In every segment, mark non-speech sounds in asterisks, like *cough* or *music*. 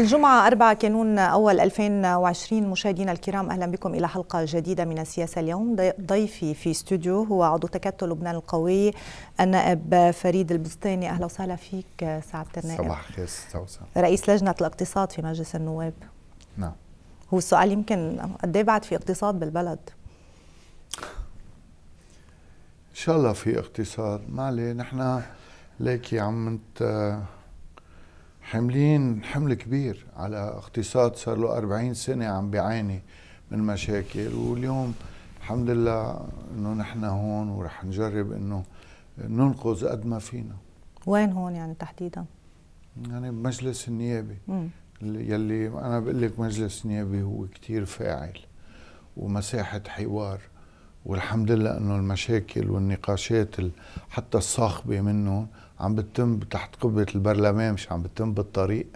الجمعة 4 كانون أول 2020 مشاهدينا الكرام أهلا بكم إلى حلقة جديدة من السياسة اليوم ضيفي في استوديو هو عضو تكتل لبنان القوي النائب فريد البستاني أهلا وسهلا فيك سعادة النائب صباح الخير رئيس لجنة الاقتصاد في مجلس النواب نعم هو السؤال يمكن قد ايه بعد في اقتصاد بالبلد؟ ان شاء الله في اقتصاد ما عليه نحن ليكي عم انت حاملين حمل كبير على اقتصاد صار له 40 سنه عم بيعاني من مشاكل واليوم الحمد لله انه نحن هون ورح نجرب انه ننقذ قد ما فينا وين هون يعني تحديدا؟ يعني بمجلس النيابي يلي انا بقول لك مجلس نيابي هو كثير فاعل ومساحه حوار والحمد لله انه المشاكل والنقاشات حتى الصاخبه منهم عم بتتم تحت قبة البرلمان مش عم بتتم بالطريق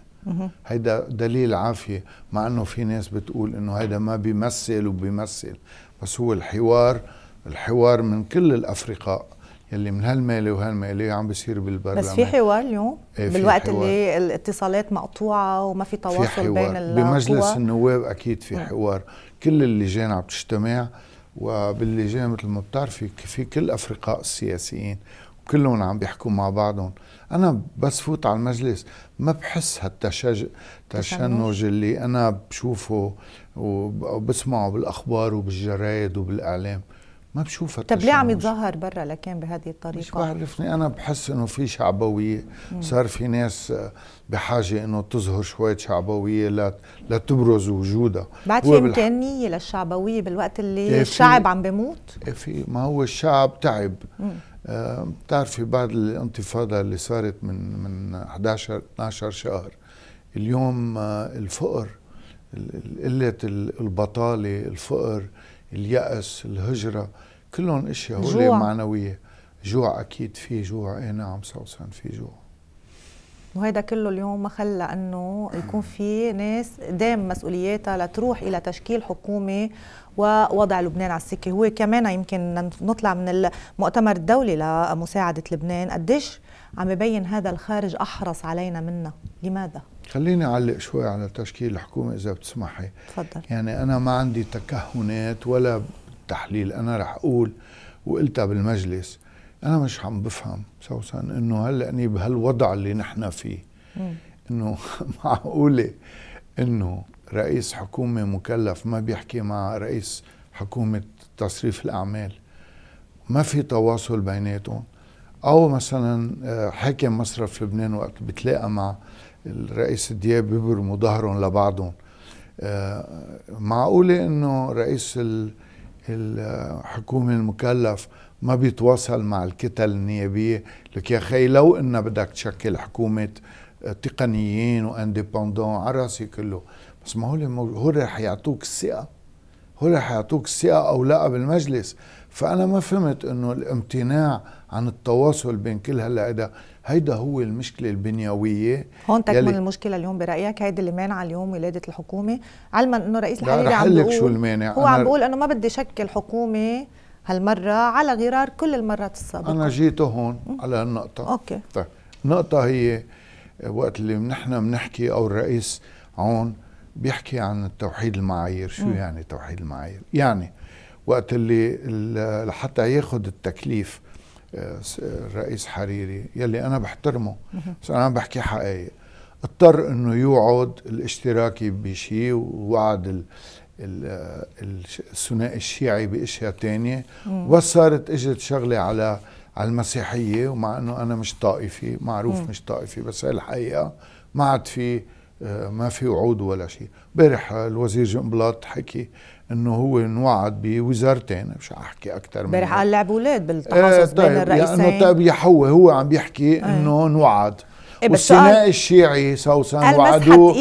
هيدا دليل عافية مع انه في ناس بتقول انه هيدا ما بيمثل وبيمثل بس هو الحوار الحوار من كل الافرقاء يلي من هالمالي وهالمالي عم بيصير بالبرلمان بس في حوار اليوم ايه بالوقت حوار. اللي الاتصالات مقطوعة وما في تواصل في حوار. بين القوى بمجلس النواب اكيد في حوار كل اللجان عم تجتمع وباللجان مثل ما بتعرفي في كل افرقاء السياسيين كلهم عم بيحكوا مع بعضهم انا بس فوت على المجلس ما بحس هالتشنج التشنج اللي انا بشوفه وبسمعه بالاخبار وبالجرايد وبالاعلام ما بشوفها طب ليه عم يتظاهر برا لكان بهذه الطريقه؟ مش بعرفني انا بحس انه في شعبويه صار في ناس آه، بحاجه انه تظهر شويه شعبويه لتبرز وجودها بعد في امكانيه بالح... للشعبويه بالوقت اللي إيه الشعب عم بموت؟ إيه في ما هو الشعب تعب آه بتعرفي بعد الانتفاضه اللي صارت من من 11 12 شهر اليوم آه الفقر قله البطاله الفقر اليأس الهجرة كلهم اشياء هولي معنويه جوع اكيد في جوع اي نعم سوسن في جوع وهذا كله اليوم ما خلى انه يكون في ناس دام مسؤولياتها لتروح الى تشكيل حكومه ووضع لبنان على السكه هو كمان يمكن نطلع من المؤتمر الدولي لمساعده لبنان قديش عم يبين هذا الخارج احرص علينا منا لماذا خليني اعلق شوي على تشكيل الحكومه اذا بتسمحي تفضل يعني انا ما عندي تكهنات ولا التحليل انا رح اقول وقلتها بالمجلس انا مش عم بفهم سوسن انه هلا اني بهالوضع اللي نحن فيه انه *laughs* معقوله انه رئيس حكومه مكلف ما بيحكي مع رئيس حكومه تصريف الاعمال ما في تواصل بيناتهم او مثلا آه، حاكم مصرف لبنان وقت بتلاقى مع الرئيس دياب بيبرموا ظهرهم لبعضهم آه، معقوله انه رئيس الحكومي المكلف ما بيتواصل مع الكتل النيابيه لك يا خي لو ان بدك تشكل حكومه تقنيين وانديبندون على راسي كله بس ما هو هو رح يعطوك الثقه هو رح يعطوك الثقه او لا بالمجلس فانا ما فهمت انه الامتناع عن التواصل بين كل هالعدة هيدا هو المشكله البنيويه هون تكمن المشكله اليوم برايك هيدي اللي مانعه اليوم ولاده الحكومه علما انه رئيس الحريري عم بيقول شو المانع هو عم بيقول انه ما بدي شكل حكومه هالمره على غرار كل المرات السابقه انا جيت هون على النقطه اوكي طيب النقطه هي وقت اللي نحن بنحكي او الرئيس عون بيحكي عن توحيد المعايير شو م. يعني توحيد المعايير يعني وقت اللي حتى ياخذ التكليف الرئيس حريري يلي انا بحترمه بس انا عم بحكي حقائق اضطر انه يوعد الاشتراكي بشيء ووعد الثنائي الشيعي باشياء تانية وصارت اجت شغله على على المسيحيه ومع انه انا مش طائفي معروف مم. مش طائفي بس هي الحقيقه ما عاد في آه، ما في وعود ولا شيء امبارح الوزير جنبلاط حكي انه هو انوعد بوزارتين مش احكي اكثر من امبارح قال لعب اولاد إيه، بالتحصص آه طيب بين الرئيسين لانه يعني طيب هو هو عم بيحكي إيه. انه انوعد إيه الشيعي سوسن وعدوه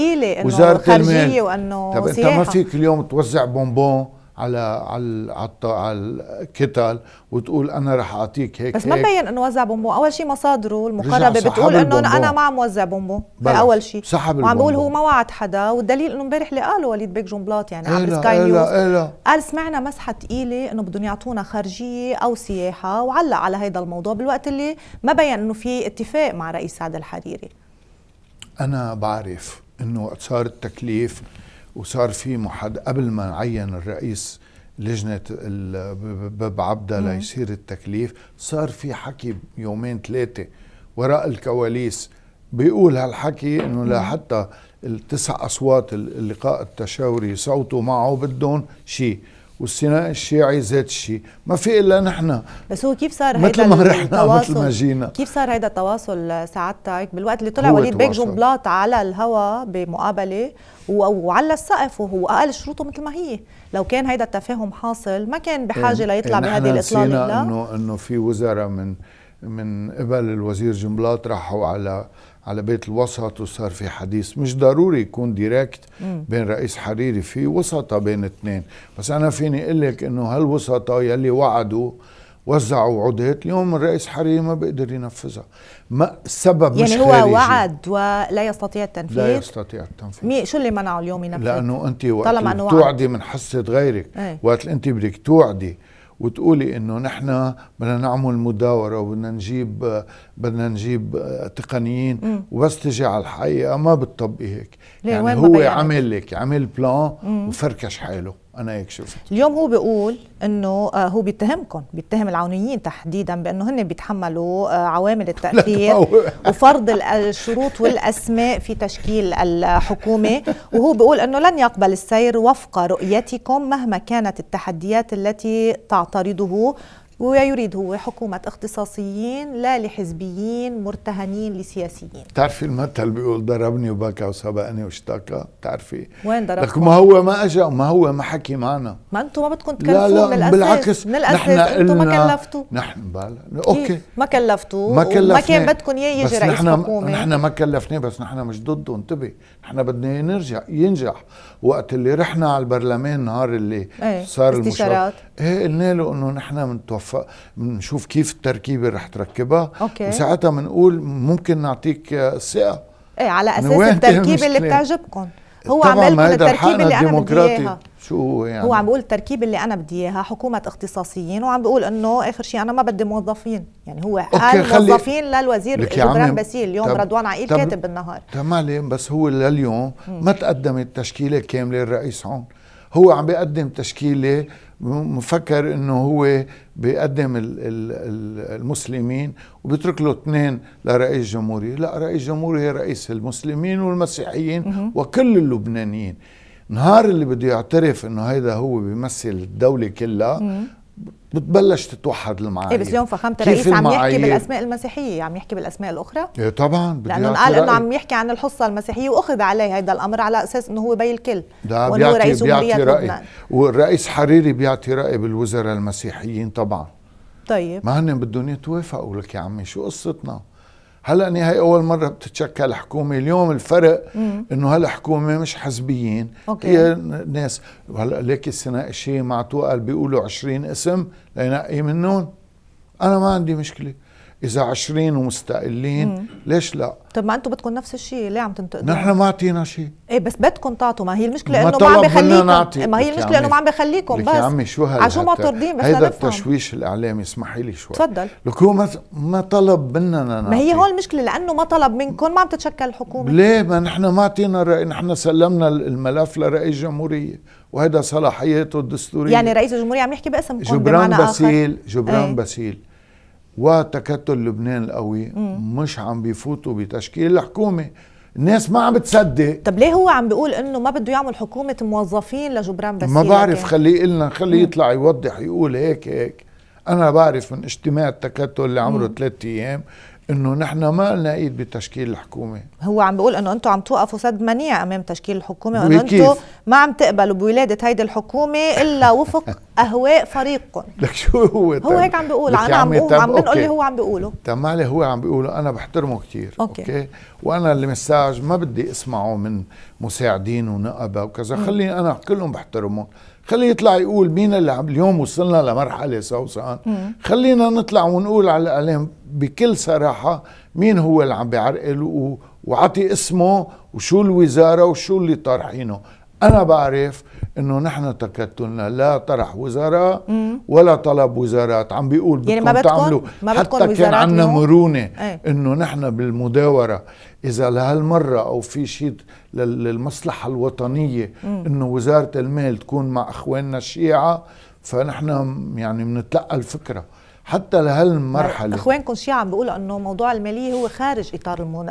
وزاره الخارجيه وانه طب انت ما فيك اليوم توزع بونبون على على على, على الكتل وتقول انا رح اعطيك هيك بس ما بين انه وزع بومبو اول شيء مصادره المقربه بتقول انه انا ما عم وزع بومبو اول شيء سحب وعم بقول هو ما وعد حدا والدليل انه امبارح اللي قاله وليد بيك جنبلاط يعني عبر سكاي نيوز قال سمعنا مسحه ثقيله انه بدهم يعطونا خارجيه او سياحه وعلق على هذا الموضوع بالوقت اللي ما بين انه في اتفاق مع رئيس سعد الحريري انا بعرف انه صار التكليف وصار في محد قبل ما عين الرئيس لجنة باب عبده ليصير التكليف صار في حكي يومين ثلاثة وراء الكواليس بيقول هالحكي انه لحتى التسع اصوات اللقاء التشاوري صوتوا معه بدهم شيء والسيناء الشيعي ذات الشيء ما في الا نحن بس هو كيف صار مثل ما رحنا مثل ما جينا كيف صار هيدا التواصل سعادتك بالوقت اللي طلع وليد بيك جنبلاط على الهوا بمقابله وعلى السقف وهو اقل شروطه مثل ما هي لو كان هيدا التفاهم حاصل ما كان بحاجه ليطلع بهذه الاطلاله انه انه في وزراء من من قبل الوزير جنبلاط راحوا على على بيت الوسط وصار في حديث مش ضروري يكون ديركت بين رئيس حريري في وسطة بين اثنين بس أنا فيني أقول لك إنه هالوسطة يلي وعدوا وزعوا عدات اليوم الرئيس حريري ما بيقدر ينفذها ما السبب يعني مش هو خارجي. وعد ولا يستطيع التنفيذ لا يستطيع التنفيذ مي شو اللي منعه اليوم ينفذ لانه انت وقت طالما انه توعدي من حصه غيرك ايه؟ وقت انت بدك توعدي وتقولي انه نحن بدنا نعمل مداوره وبدنا نجيب بدنا نجيب تقنيين وبس تجي على الحقيقه ما بتطبقي هيك يعني هو عمل لك عمل بلان وفركش حاله انا هيك شفت اليوم هو بيقول انه آه، هو بيتهمكم بيتهم العونيين تحديدا بانه هن بيتحملوا آه، عوامل التاثير *laughs* وفرض الشروط والاسماء في تشكيل الحكومه وهو بيقول انه لن يقبل السير وفق رؤيتكم مهما كانت التحديات التي تعترضه ويريد هو حكومة اختصاصيين لا لحزبيين مرتهنين لسياسيين تعرفي المثل بيقول ضربني وبكى وسبقني واشتكى تعرفي وين ضربكم؟ لك ما هو ما اجى وما هو ما حكي معنا ما انتم ما بدكم تكلفوه لا لا من الاساس بالعكس من الاساس انتم ما كلفتوه نحن بلا اوكي ما كلفتوه ما كلفنا ما كان بدكم اياه يجي رئيس نحن حكومه نحن ما كلفناه بس نحن مش ضده انتبه نحن بدنا نرجع ينجح وقت اللي رحنا على البرلمان نهار اللي ايه صار المشاركة ايه قلنا له انه نحن بنتوفر بنشوف كيف التركيبه رح تركبها أوكي. وساعتها بنقول ممكن نعطيك الثقه ايه على يعني اساس التركيبه اللي بتعجبكم هو عم بيقول التركيبه اللي انا بدي اياها شو يعني هو عم بيقول التركيبه اللي انا بدي اياها حكومه اختصاصيين وعم بيقول انه اخر شيء انا ما بدي موظفين يعني هو قال موظفين للوزير ابراهيم باسيل اليوم طب رضوان عقيل كاتب بالنهار تمام بس هو لليوم ما تقدمت تشكيله كامله للرئيس هون هو عم بيقدم تشكيله مفكر انه هو بيقدم المسلمين وبيترك له اثنين لرئيس جمهورية لا رئيس جمهورية رئيس المسلمين والمسيحيين وكل اللبنانيين نهار اللي بده يعترف انه هيدا هو بيمثل الدولة كلها بتبلش تتوحد المعايير ايه بس اليوم فخامه الرئيس عم يحكي بالاسماء المسيحيه عم يحكي بالاسماء الاخرى ايه طبعا لانه قال انه عم يحكي عن الحصه المسيحيه واخذ عليه هذا الامر على اساس انه هو بي الكل ده وانه بيعطي رئيس بيعطي رأي والرئيس حريري بيعطي راي بالوزراء المسيحيين طبعا طيب ما هن بدهم يتوافقوا لك يا عمي شو قصتنا هلا اني هاي اول مره بتتشكل حكومه اليوم الفرق انه هالحكومه مش حزبيين أوكي. هي ناس هلا ليك السنه شيء معتوقل بيقولوا 20 اسم لينقي منهم انا ما عندي مشكله اذا 20 ومستقلين مم. ليش لا طب ما انتم بدكم نفس الشيء ليه عم تنتقدوا نحن ما اعطينا شيء ايه بس بدكم تعطوا ما هي المشكله انه ما عم بخليكم ما هي المشكله انه ما عم بخليكم بس يا عمي شو هذا عشان معترضين بس هذا التشويش الاعلامي اسمحي لي شوي تفضل لك هو ما ما طلب منا نعطي. ما هي هون المشكله لانه ما طلب منكم ما عم تتشكل الحكومه ليه ما نحن ما اعطينا راي نحن سلمنا الملف لرئيس الجمهوريه وهذا صلاحياته الدستوريه يعني رئيس الجمهوريه عم يحكي باسمكم جبران بسيل آخر. جبران إيه. بسيل وتكتل لبنان القوي مم. مش عم بيفوتوا بتشكيل الحكومه الناس ما عم بتصدق طب ليه هو عم بيقول انه ما بده يعمل حكومه موظفين لجبران باسيل ما بعرف خليه لنا خليه يطلع يوضح يقول هيك هيك انا بعرف من اجتماع التكتل اللي عمره ثلاث ايام انه نحن ما لنا ايد بتشكيل الحكومه هو عم بيقول انه انتم عم توقفوا سد منيع امام تشكيل الحكومه وانه انتم ما عم تقبلوا بولاده هيدي الحكومه الا وفق *laughs* اهواء فريقكم لك شو هو هو هيك عم بيقول انا عم بقول عم بنقول اللي هو عم بيقوله تمام اللي هو عم بيقوله انا بحترمه كثير أوكي. اوكي وانا المساج ما بدي اسمعه من مساعدين ونقبه وكذا خليني انا كلهم بحترمهم خليه يطلع يقول مين اللي عم اليوم وصلنا لمرحله سوسان خلينا نطلع ونقول على الاعلام بكل صراحه مين هو اللي عم بيعرقل وعطي اسمه وشو الوزاره وشو اللي طارحينه أنا بعرف انه نحن تكتلنا لا طرح وزراء ولا طلب وزارات عم بيقول بدكم يعني ما بدكم تعملوا ما بدكم حتى كان عندنا مرونه ايه؟ انه نحن بالمداوره اذا لهالمره او في شيء للمصلحه الوطنيه انه وزاره المال تكون مع اخواننا الشيعه فنحن يعني بنتلقى الفكره حتى لهالمرحله اخوانكم شيعة عم بيقولوا انه موضوع الماليه هو خارج اطار المو...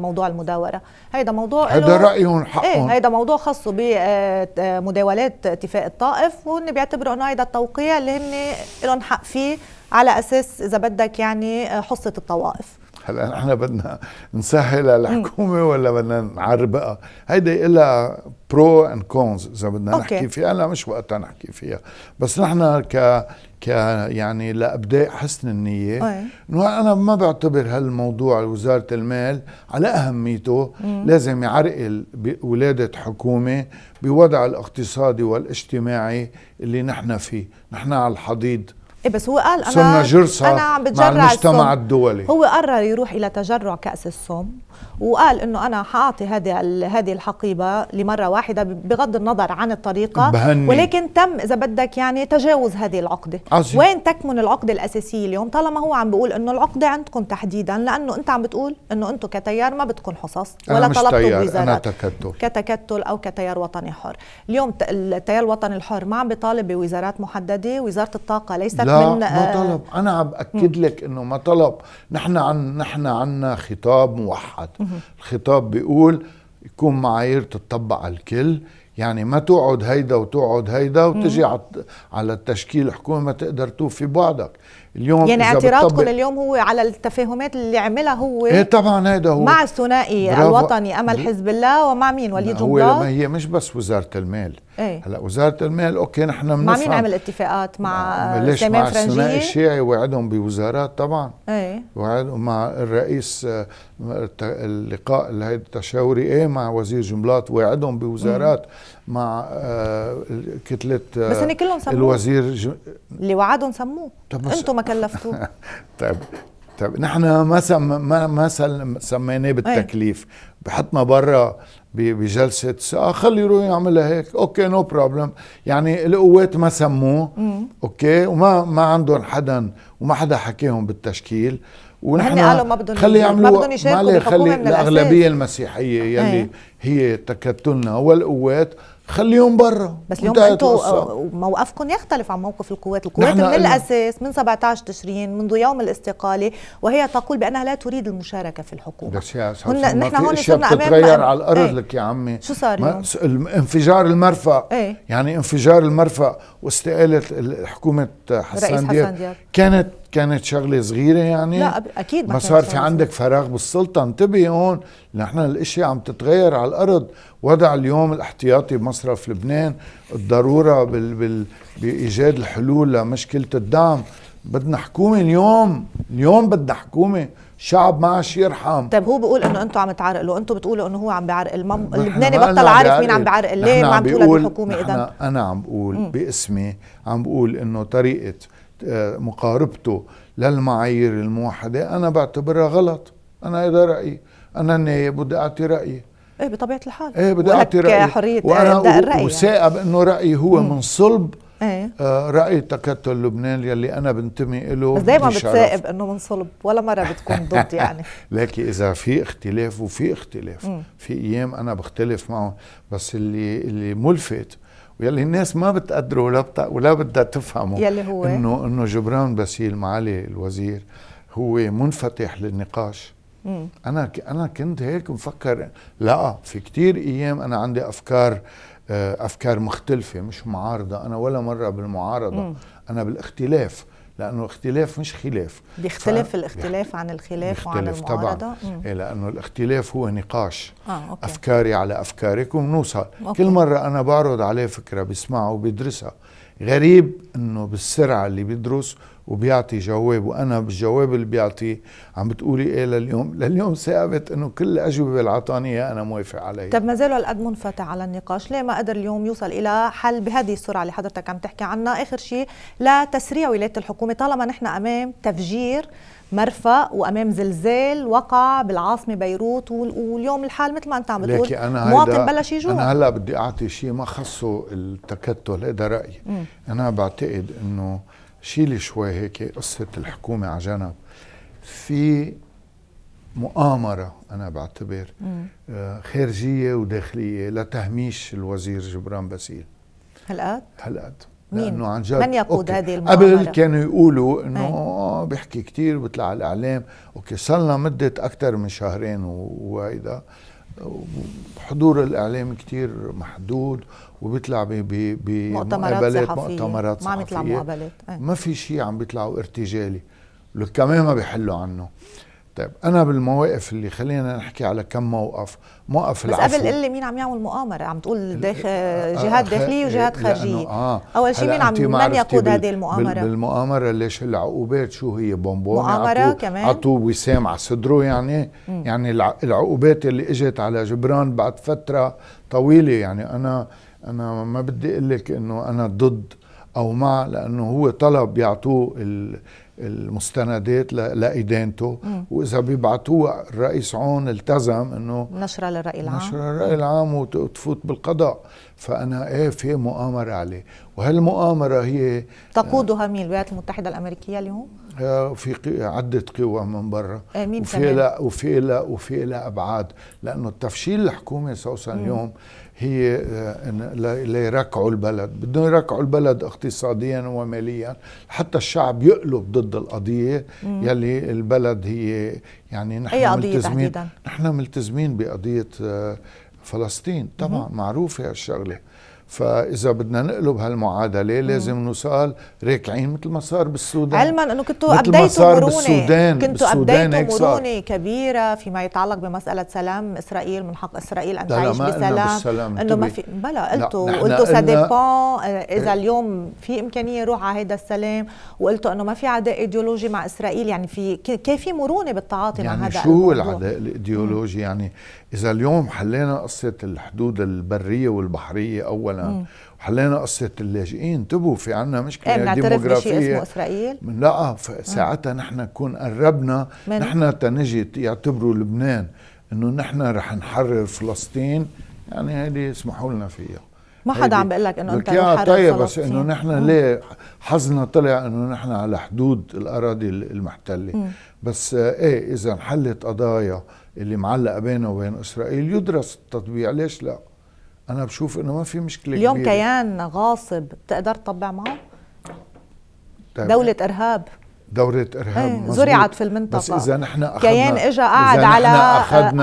موضوع المداوره هيدا موضوع هيدا رايهم إيه، حقهم ايه هيدا موضوع خاص بمداولات آه، اتفاق الطائف وهن بيعتبروا انه هيدا التوقيع اللي هن لهم حق فيه على اساس اذا بدك يعني آه، حصه الطوائف هلا احنا بدنا نسهل الحكومه ولا بدنا نعربقها هيدي إلها برو اند كونز اذا بدنا أوكي. نحكي فيها انا مش وقتها نحكي فيها بس نحن ك ك يعني لابداء حسن النيه انه انا ما بعتبر هالموضوع وزاره المال على اهميته مم. لازم يعرقل ولاده حكومه بوضع الاقتصادي والاجتماعي اللي نحن فيه نحن على الحضيض إيه بس هو قال انا صرنا جرسة انا عم بتجرع مع المجتمع الدولي هو قرر يروح الى تجرع كاس السم وقال انه انا حاعطي هذه هذه الحقيبه لمره واحده بغض النظر عن الطريقه بهني. ولكن تم اذا بدك يعني تجاوز هذه العقده عزيز. وين تكمن العقده الاساسيه اليوم طالما هو عم بيقول انه العقده عندكم تحديدا لانه انت عم بتقول انه انتم كتيار ما بدكم حصص ولا طلبتوا وزارات انا تكتل كتكتل او كتيار وطني حر اليوم التيار الوطني الحر ما عم بيطالب بوزارات محدده وزاره الطاقه ليست لا من ما آه، طلب انا عم باكد لك انه ما طلب نحن عن نحن عنا خطاب موحد الخطاب بيقول يكون معايير تتطبق على الكل يعني ما تقعد هيدا وتقعد هيدا وتجي على التشكيل الحكومي ما تقدر توفي بعضك اليوم يعني اعتراضكم اليوم هو على التفاهمات اللي عملها هو ايه طبعا هيدا هو مع الثنائي الوطني امل حزب الله ومع مين وليد جنبلاط هو ما هي مش بس وزاره المال ايه؟ هلا وزاره المال اوكي نحن مع مين عمل اتفاقات مع نعم، ليش مع الثنائي الشيعي وعدهم بوزارات طبعا ايه وعدهم مع الرئيس آه، اللقاء التشاوري ايه مع وزير جنبلاط وعدهم بوزارات مم. مع آه، كتلة آه، بس هن كلهم سموه الوزير جم... اللي وعدهم سموه انتم ما كلفتوه *laughs* طيب طيب نحن ما سم ما ما سميناه إيه. بالتكليف بحطنا برا بجلسه سؤال آه، خلي يروح يعملها هيك اوكي نو no بروبلم يعني القوات ما سموه اوكي وما ما عندهم حدا وما حدا حكيهم بالتشكيل ونحن يعني قالوا ما بدهم خلي يعملوا ما خلي الاغلبيه المسيحيه يلي إيه. هي تكتلنا والقوات خليهم برا بس اليوم انتوا آه، موقفكم يختلف عن موقف القوات، القوات من الاساس من 17 تشرين منذ يوم الاستقاله وهي تقول بانها لا تريد المشاركه في الحكومه بس يا هن نحن هون صرنا امام على الارض ايه؟ لك يا عمي شو صار انفجار المرفأ ايه؟ يعني انفجار المرفأ واستقاله حكومه حسان, حسان دياب كانت كانت شغله صغيره يعني لا اكيد ما, ما صار في عندك فراغ بالسلطه انتبهي هون نحن الاشياء عم تتغير على الارض وضع اليوم الاحتياطي بمصرف لبنان الضروره بال... بال... بايجاد الحلول لمشكله الدعم بدنا حكومه اليوم اليوم بدنا حكومه شعب ما عادش يرحم طيب هو بيقول انه انتم عم تعرقلوا انتم بتقولوا انه هو عم بيعرق المم... اللبناني بطل عارف مين عم بيعرقل ليه ما عم تقول الحكومه اذا انا عم بقول باسمي عم بقول انه طريقه مقاربته للمعايير الموحدة أنا بعتبرها غلط أنا هذا رأيي أنا أني بدي أعطي رأيي ايه بطبيعة الحال ايه بدي أعطي رأيي حرية وأنا آه، الرأي وثائق يعني. بأنه رأيي هو م. من صلب ايه آه، رأي تكتل لبنان يلي أنا بنتمي له بس دايما بتسائب أنه من صلب ولا مرة بتكون ضد يعني *laughs* لكن إذا في اختلاف وفي اختلاف مم. في أيام أنا بختلف معهم بس اللي اللي ملفت ويلي الناس ما بتقدره ولا بت... ولا بدها تفهمه يلي هو انه انه جبران باسيل معالي الوزير هو منفتح للنقاش مم. انا ك... انا كنت هيك مفكر لا في كتير ايام انا عندي افكار آه، افكار مختلفه مش معارضه انا ولا مره بالمعارضه مم. انا بالاختلاف لانه اختلاف مش خلاف بيختلف ف... الاختلاف عن الخلاف وعن المعارضه طبعا إيه لانه الاختلاف هو نقاش آه، أوكي. افكاري على افكارك وبنوصل كل مره انا بعرض عليه فكره بيسمعها وبيدرسها غريب انه بالسرعه اللي بيدرس وبيعطي جواب وانا بالجواب اللي بيعطيه عم بتقولي ايه لليوم لليوم ثابت انه كل الاجوبه اللي عطاني انا موافق عليها طب ما زالوا هالقد منفتح على النقاش ليه ما قدر اليوم يوصل الى حل بهذه السرعه اللي حضرتك عم تحكي عنها اخر شيء لتسريع ولايه الحكومه طالما نحن امام تفجير مرفأ وامام زلزال وقع بالعاصمه بيروت واليوم الحال مثل ما انت عم بتقول أنا مواطن بلش يجوع انا هلا بدي اعطي شيء ما خصه التكتل هذا رايي انا بعتقد انه شيلي شوي هيك قصة الحكومة على جنب في مؤامرة أنا بعتبر آه، خارجية وداخلية لتهميش الوزير جبران باسيل هالقد؟ هالقد مين؟ عن جد من يقود أوكي. هذه المؤامرة؟ قبل كانوا يقولوا انه آه، بيحكي كثير بيطلع على الاعلام، اوكي صار لنا مدة أكثر من شهرين وهيدا حضور الاعلام كتير محدود وبيطلع بمقابلات مؤتمرات صحفيه ما عم يطلع مقابلات إيه. ما في شيء عم بيطلعوا ارتجالي كمان ما بيحلوا عنه طيب انا بالمواقف اللي خلينا نحكي على كم موقف موقف بس العفو بس قبل لي مين عم يعمل مؤامره عم تقول داخل آه، آه، جهات داخليه وجهات خارجيه آه اول شيء مين عم من يقود هذه المؤامره بالمؤامره ليش العقوبات شو هي بونبون مؤامره عطوه كمان عطوا وسام على صدره يعني م. يعني العقوبات اللي اجت على جبران بعد فتره طويله يعني انا انا ما بدي اقول لك انه انا ضد او مع لانه هو طلب يعطوه المستندات لادانته واذا بيبعتوها الرئيس عون التزم انه نشرها للراي العام نشرها للراي العام وتفوت بالقضاء فانا ايه في مؤامره عليه وهالمؤامره هي تقودها مين الولايات المتحده الامريكيه اليوم آه، في عدة قوى من برا آه، مين وفي لها وفي لها وفي لها ابعاد لانه التفشيل الحكومي سوسن اليوم هي آه، ليركعوا البلد بدهم يركعوا البلد اقتصاديا وماليا حتى الشعب يقلب ضد القضية مم. يلي البلد هي يعني نحن أي قضية ملتزمين تحديداً؟ نحن ملتزمين بقضية آه، فلسطين طبعا مم. معروفة هالشغلة فاذا بدنا نقلب هالمعادله لازم نسال راكعين مثل ما صار بالسودان علما انه كنتوا ابديتوا مرونه بالسودان كنتوا ابديتوا مرونه كبيره فيما يتعلق بمساله سلام اسرائيل من حق اسرائيل ان تعيش بسلام, بالسلام انه ما طيب. في بلا قلتوا قلتوا ساديبون اذا إيه؟ اليوم في امكانيه روح على هذا السلام وقلتوا انه ما في عداء ايديولوجي مع اسرائيل يعني في كيف في مرونه بالتعاطي يعني مع هذا يعني شو هو العداء الايديولوجي يعني اذا اليوم حلينا قصه الحدود البريه والبحريه اولا وحلينا قصه اللاجئين انتبهوا في عنا مشكله ايه ديموغرافيه اسمه اسرائيل من لا ساعتها نحن نكون قربنا نحن تنجي يعتبروا لبنان انه نحن رح نحرر فلسطين يعني هيدي اسمحوا لنا فيها ما حدا عم بيقول لك انه انت محرر طيب بس انه نحن ليه حظنا طلع انه نحن على حدود الاراضي المحتله مم. بس آه، ايه اذا انحلت قضايا اللي معلق بينه وبين اسرائيل يدرس التطبيع ليش لا انا بشوف انه ما في مشكله اليوم كبيرة. كيان غاصب بتقدر تطبع معه طيب. دولة إرهاب دورة إرهاب ايه زرعت في المنطقة بس إذا نحن أخذنا كيان اجى قاعد على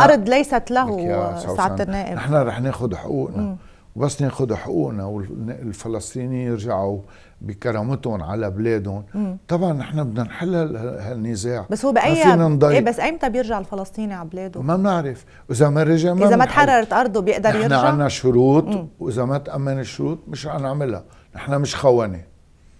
أرض ليست له سعادة النائب نحن رح ناخذ حقوقنا مم. بس ناخذ حقوقنا والفلسطينيين يرجعوا بكرامتهم على بلادهم مم. طبعا نحن بدنا نحل هالنزاع بس هو باي إيه بس ايمتى بيرجع الفلسطيني على بلاده ما بنعرف اذا ما رجع ما اذا ما تحررت ارضه بيقدر يرجع نحن عندنا شروط واذا ما تامن الشروط مش حنعملها نحن مش خونه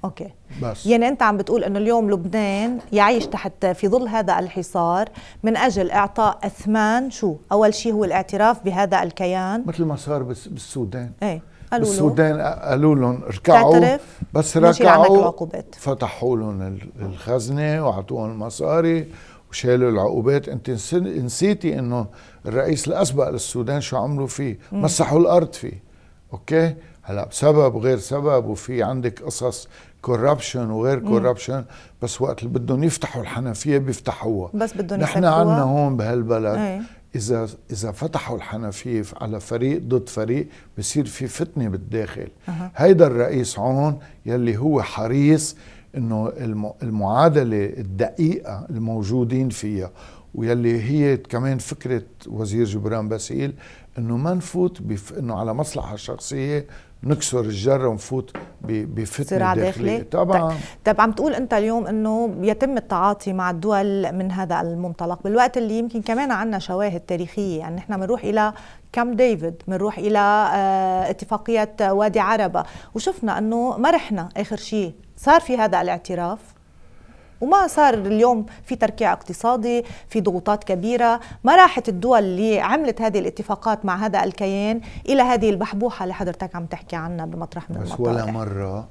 اوكي بس. يعني انت عم بتقول انه اليوم لبنان يعيش تحت في ظل هذا الحصار من اجل اعطاء اثمان شو اول شيء هو الاعتراف بهذا الكيان مثل ما صار بالسودان ايه قالوا بالسودان قالوا لهم اركعوا بس ركعوا فتحوا لهم الخزنه واعطوهم المصاري وشالوا العقوبات انت نسيتي انه الرئيس الاسبق للسودان شو عملوا فيه مسحوا الارض فيه اوكي هلا بسبب وغير سبب وفي عندك قصص كوربشن وغير كوربشن بس وقت اللي بدهم يفتحوا الحنفيه بيفتحوها بس بدهم نحن عندنا هون بهالبلد ايه؟ اذا اذا فتحوا الحنفيه على فريق ضد فريق بصير في فتنه بالداخل أه. هيدا الرئيس عون يلي هو حريص انه المعادله الدقيقه الموجودين فيها ويلي هي كمان فكره وزير جبران باسيل انه ما نفوت بف... انه على مصلحه شخصيه نكسر الجره ونفوت بفتنه داخليه طيب، طبعا طيب. عم تقول انت اليوم انه يتم التعاطي مع الدول من هذا المنطلق بالوقت اللي يمكن كمان عندنا شواهد تاريخيه يعني نحن بنروح الى كام ديفيد بنروح الى آه، اتفاقيه وادي عربه وشفنا انه ما رحنا اخر شيء صار في هذا الاعتراف وما صار اليوم في تركيع اقتصادي في ضغوطات كبيرة ما راحت الدول اللي عملت هذه الاتفاقات مع هذا الكيان إلى هذه البحبوحة اللي حضرتك عم تحكي عنها بمطرح من بس ولا مرة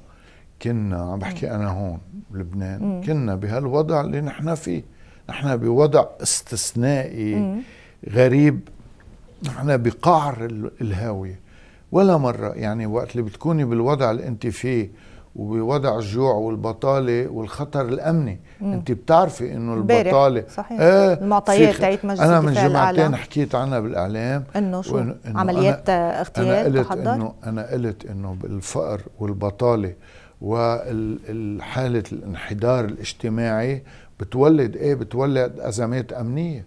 كنا عم بحكي أنا هون بلبنان مم. كنا بهالوضع اللي نحن فيه نحن بوضع استثنائي مم. غريب نحن بقعر الهاوية ولا مرة يعني وقت اللي بتكوني بالوضع اللي أنت فيه وبوضع الجوع والبطاله والخطر الامني مم. انت بتعرفي انه البطاله صحيح آه المعطيات تاعت مجلس انا من جمعتين حكيت عنها بالاعلام انه شو إنه عمليات أنا اغتيال انا قلت تحضر؟ انه انا قلت انه الفقر والبطاله وحاله الانحدار الاجتماعي بتولد ايه بتولد ازمات امنيه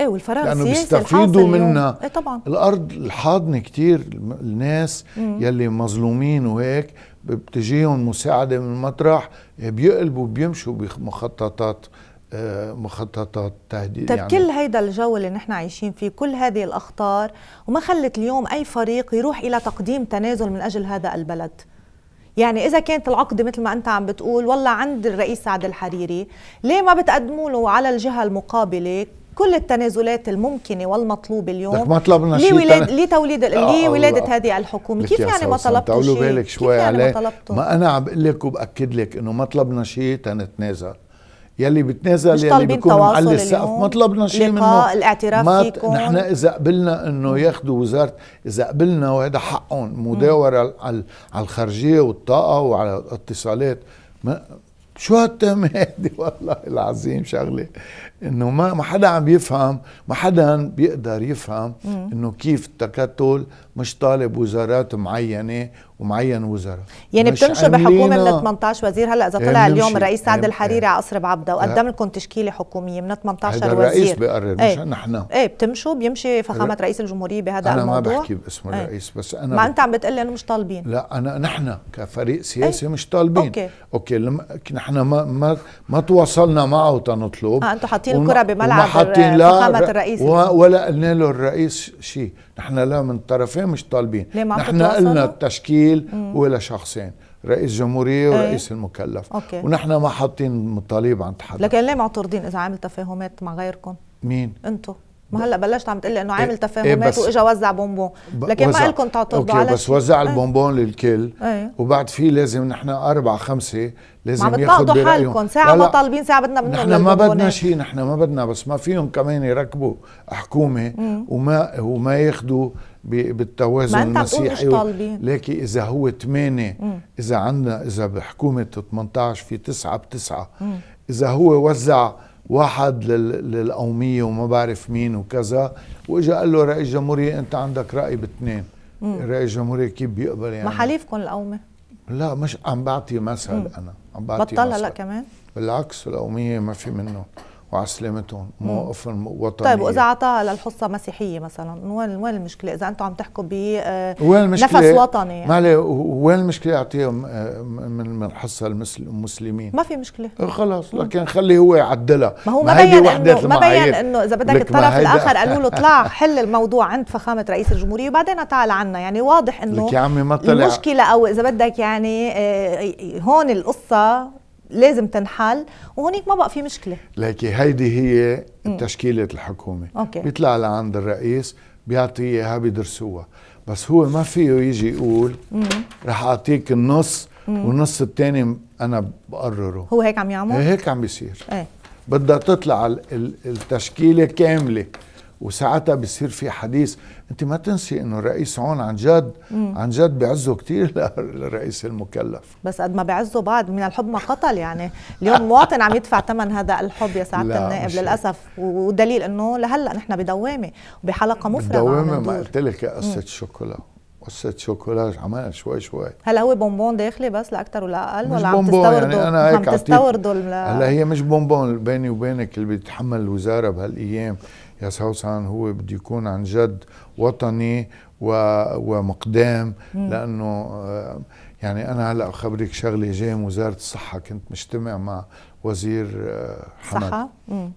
ايه والفراغ لانه بيستفيدوا منا ايه طبعا الارض الحاضنه كثير الناس مم. يلي مظلومين وهيك بتجيهم مساعده من المطرح بيقلبوا بيمشوا بمخططات آه، مخططات تهديد طيب يعني كل هيدا الجو اللي نحن عايشين فيه كل هذه الاخطار وما خلت اليوم اي فريق يروح الى تقديم تنازل من اجل هذا البلد يعني اذا كانت العقده مثل ما انت عم بتقول والله عند الرئيس سعد الحريري ليه ما بتقدموا له على الجهه المقابله كل التنازلات الممكنه والمطلوبه اليوم ما طلبنا لولاد... شيء لتوليد آه، لولاده هذه الحكومه كيف يعني ما طلبتوا شيء بالك شوي كيف يعني ما طلبتوا ما انا عم بقول لك وباكد لك انه ما طلبنا شيء تنتنازل يلي بتنازل يلي بيكون معلي السقف ما طلبنا شيء منه الاعتراف ما فيكم نحن اذا قبلنا انه ياخذوا وزاره اذا قبلنا وهذا حقهم مداوره على الخارجيه والطاقه وعلى الاتصالات ما شو هالتهمه هذه *laughs* والله العظيم شغله انه ما ما حدا عم بيفهم ما حدا بيقدر يفهم انه كيف التكتل مش طالب وزارات معينه ومعين وزراء يعني بتمشوا بحكومه من 18 وزير هلا اذا طلع اليوم الرئيس سعد إيه. الحريري على قصر بعبده وقدم إيه. لكم تشكيله حكوميه من 18 وزير الرئيس بيقرر مش إيه. نحن ايه بتمشوا بيمشي فخامه رئيس الجمهوريه بهذا أنا الموضوع انا ما بحكي باسم ايه الرئيس بس انا ما انت عم بتقول انه مش طالبين لا انا نحن كفريق سياسي ايه مش طالبين اوكي اوكي نحن ما ما ما تواصلنا معه تنطلب اه انتم حاطين الكره بملعب فخامه الرئيس ولا قلنا له الرئيس شيء نحن لا من طرفين مش طالبين نحن قلنا التشكيل ولا شخصين رئيس جمهورية إيه. ورئيس أيه؟ المكلف أوكي. ونحن ما حاطين مطالب عند حدا لكن ليه معترضين اذا عامل تفاهمات مع غيركم مين انتم ما هلا بلشت عم تقول لي انه عامل إيه، إيه، تفاهمات واجا وزع بونبون لكن ما لكم تعترضوا على بس وزع ايه؟ البونبون للكل ايه؟ وبعد في لازم نحن اربعه خمسه لازم ياخذ برايهم ساعه ما طالبين ساعه بدنا منهم نحن ما بدنا شيء نحن ما بدنا بس ما فيهم كمان يركبوا حكومه مم. وما وما ياخذوا بالتوازن المسيحي لكن اذا هو ثمانيه اذا عندنا اذا بحكومه 18 في تسعه بتسعه مم. اذا هو وزع واحد للقوميه وما بعرف مين وكذا واجا قال له رئيس الجمهوريه انت عندك راي باثنين رئيس الجمهوريه كيف بيقبل يعني ما حليفكم القومي لا مش عم بعطي مثل انا عم بعطي بطل هلا كمان بالعكس القوميه ما في منه وعلى سلامتهم موقفهم وطني طيب واذا اعطاها للحصه مسيحيه مثلا وين وين المشكله اذا انتم عم تحكوا ب آه، نفس وطني يعني. معلي وين المشكله اعطيهم آه، من من حصه المسلمين ما في مشكله خلص لكن خلي هو يعدلها ما هو ما, ما بين انه ما بين انه اذا بدك الطرف الاخر قالوا له *laughs* طلع حل الموضوع عند فخامه رئيس الجمهوريه وبعدين تعال عنا يعني واضح انه لك يا عمي ما طلع المشكله او اذا بدك يعني آه، هون القصه لازم تنحل وهونيك ما بقى في مشكله ليكي هيدي هي تشكيله الحكومه أوكي. بيطلع لعند الرئيس بيعطي اياها بيدرسوها بس هو ما فيه يجي يقول رح اعطيك النص والنص الثاني انا بقرره هو هيك عم يعمل إيه، هيك عم بيصير ايه بدها تطلع التشكيله كامله وساعتها بصير في حديث انت ما تنسي انه الرئيس هون عن جد مم. عن جد بعزه كثير *laughs* للرئيس المكلف بس قد ما بعزه بعد من الحب ما قتل يعني اليوم مواطن عم يدفع ثمن هذا الحب يا سعاده النائب للاسف ودليل انه لهلا نحن بدوامه وبحلقه مفرغه بدوامه ما قلت لك قصه شوكولا قصة شوكولا عملها شوي شوي هلا هو بونبون داخلي بس لاكثر ولا اقل ولا عم تستورده يعني انا هيك عم تستورده هلا هي مش بونبون بيني وبينك اللي بيتحمل الوزارة بهالايام يسهوسان هو بده يكون عن جد وطني ومقدام لانه آه، يعني انا هلا اخبرك شغله جاي من وزاره الصحه كنت مجتمع مع وزير آه، حمد صحة؟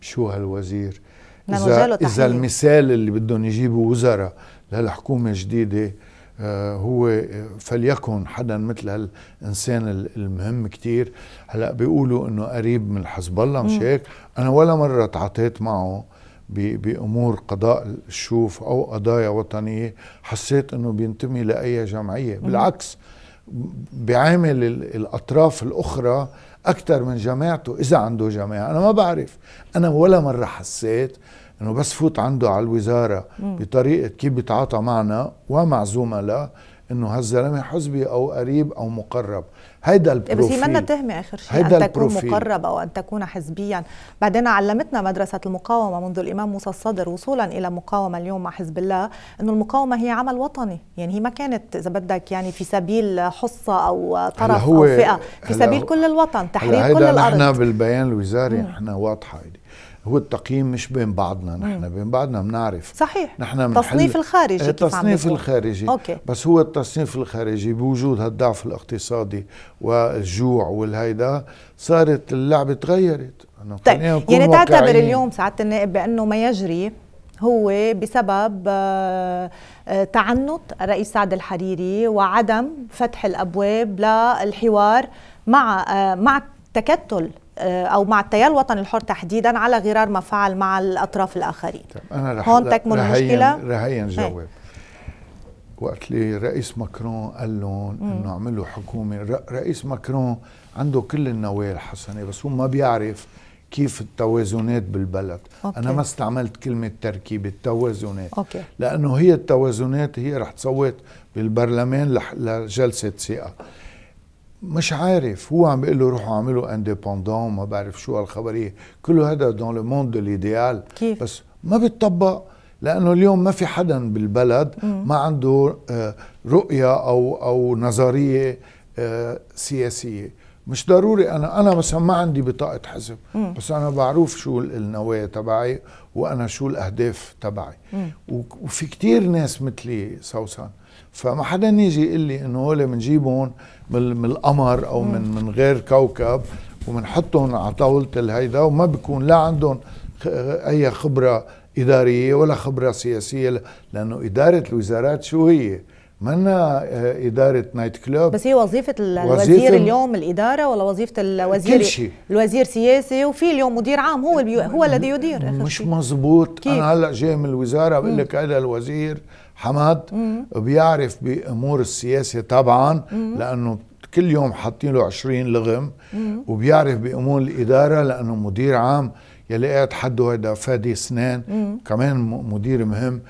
شو هالوزير اذا اذا المثال اللي بدهم يجيبوا وزراء للحكومه الجديده آه، هو فليكن حدا مثل هالانسان المهم كتير هلا بيقولوا انه قريب من حزب الله مش هيك انا ولا مره تعاطيت معه بامور قضاء الشوف او قضايا وطنيه حسيت انه بينتمي لاي جمعيه بالعكس بعامل الاطراف الاخرى اكثر من جماعته اذا عنده جماعه انا ما بعرف انا ولا مره حسيت انه بس فوت عنده على الوزاره بطريقه كيف بيتعاطى معنا ومع زملاء انه هالزلمه حزبي او قريب او مقرب هيدا البروفيل بس هي منا تهمة آخر شيء أن تكون مقرب أو أن تكون حزبيا بعدين علمتنا مدرسة المقاومة منذ الإمام موسى الصدر وصولا إلى مقاومة اليوم مع حزب الله أنه المقاومة هي عمل وطني يعني هي ما كانت إذا بدك يعني في سبيل حصة أو طرف هو أو فئة في سبيل كل الوطن تحرير كل الأرض نحن بالبيان الوزاري نحن واضحة هو التقييم مش بين بعضنا نحن بين بعضنا بنعرف صحيح نحن التصنيف الخارجي التصنيف إيه، الخارجي أوكي. بس هو التصنيف الخارجي بوجود هالضعف الاقتصادي والجوع والهيدا صارت اللعبة تغيرت طيب يعني تعتبر واقعين. اليوم سعادة النائب بأنه ما يجري هو بسبب آه، آه، تعنت الرئيس سعد الحريري وعدم فتح الابواب للحوار مع آه، مع تكتل آه، او مع التيار الوطني الحر تحديدا على غرار ما فعل مع الاطراف الاخرين طيب، أنا رح هون تكمن المشكله رح جاوب وقت اللي رئيس ماكرون قال لهم انه اعملوا حكومه رئيس ماكرون عنده كل النوايا الحسنه بس هو ما بيعرف كيف التوازنات بالبلد أوكي. انا ما استعملت كلمه تركيبه التوازنات أوكي. لانه هي التوازنات هي رح تصوت بالبرلمان لجلسه ثقه مش عارف هو عم بيقول له روحوا اعملوا انديبوندون وما بعرف شو هالخبريه كل هذا دون لو موند دو ليديال بس ما بيتطبق لانه اليوم ما في حدا بالبلد ما عنده آه، رؤيه او او نظريه آه، سياسيه مش ضروري انا انا مثلا ما عندي بطاقه حزب مم. بس انا بعرف شو النوايا تبعي وانا شو الاهداف تبعي مم. وفي كتير ناس مثلي سوسن فما حدا يجي يقول لي انه هول بنجيبهم من القمر او من من غير كوكب وبنحطهم على طاوله الهيدا وما بيكون لا عندهم اي خبره اداريه ولا خبره سياسيه لانه اداره الوزارات شو هي؟ منا آه، اداره نايت كلوب بس هي وظيفه الوزير اليوم الاداره ولا وظيفه الوزير كل شيء الوزير سياسي وفي اليوم مدير عام هو هو الذي يدير مش مزبوط كيف؟ انا هلا جاي من الوزاره بقول لك هذا الوزير حمد بيعرف بامور السياسه طبعا لانه كل يوم حاطين له 20 لغم وبيعرف بامور الاداره لانه مدير عام يلي قاعد حده هيدا فادي سنان كمان مدير مهم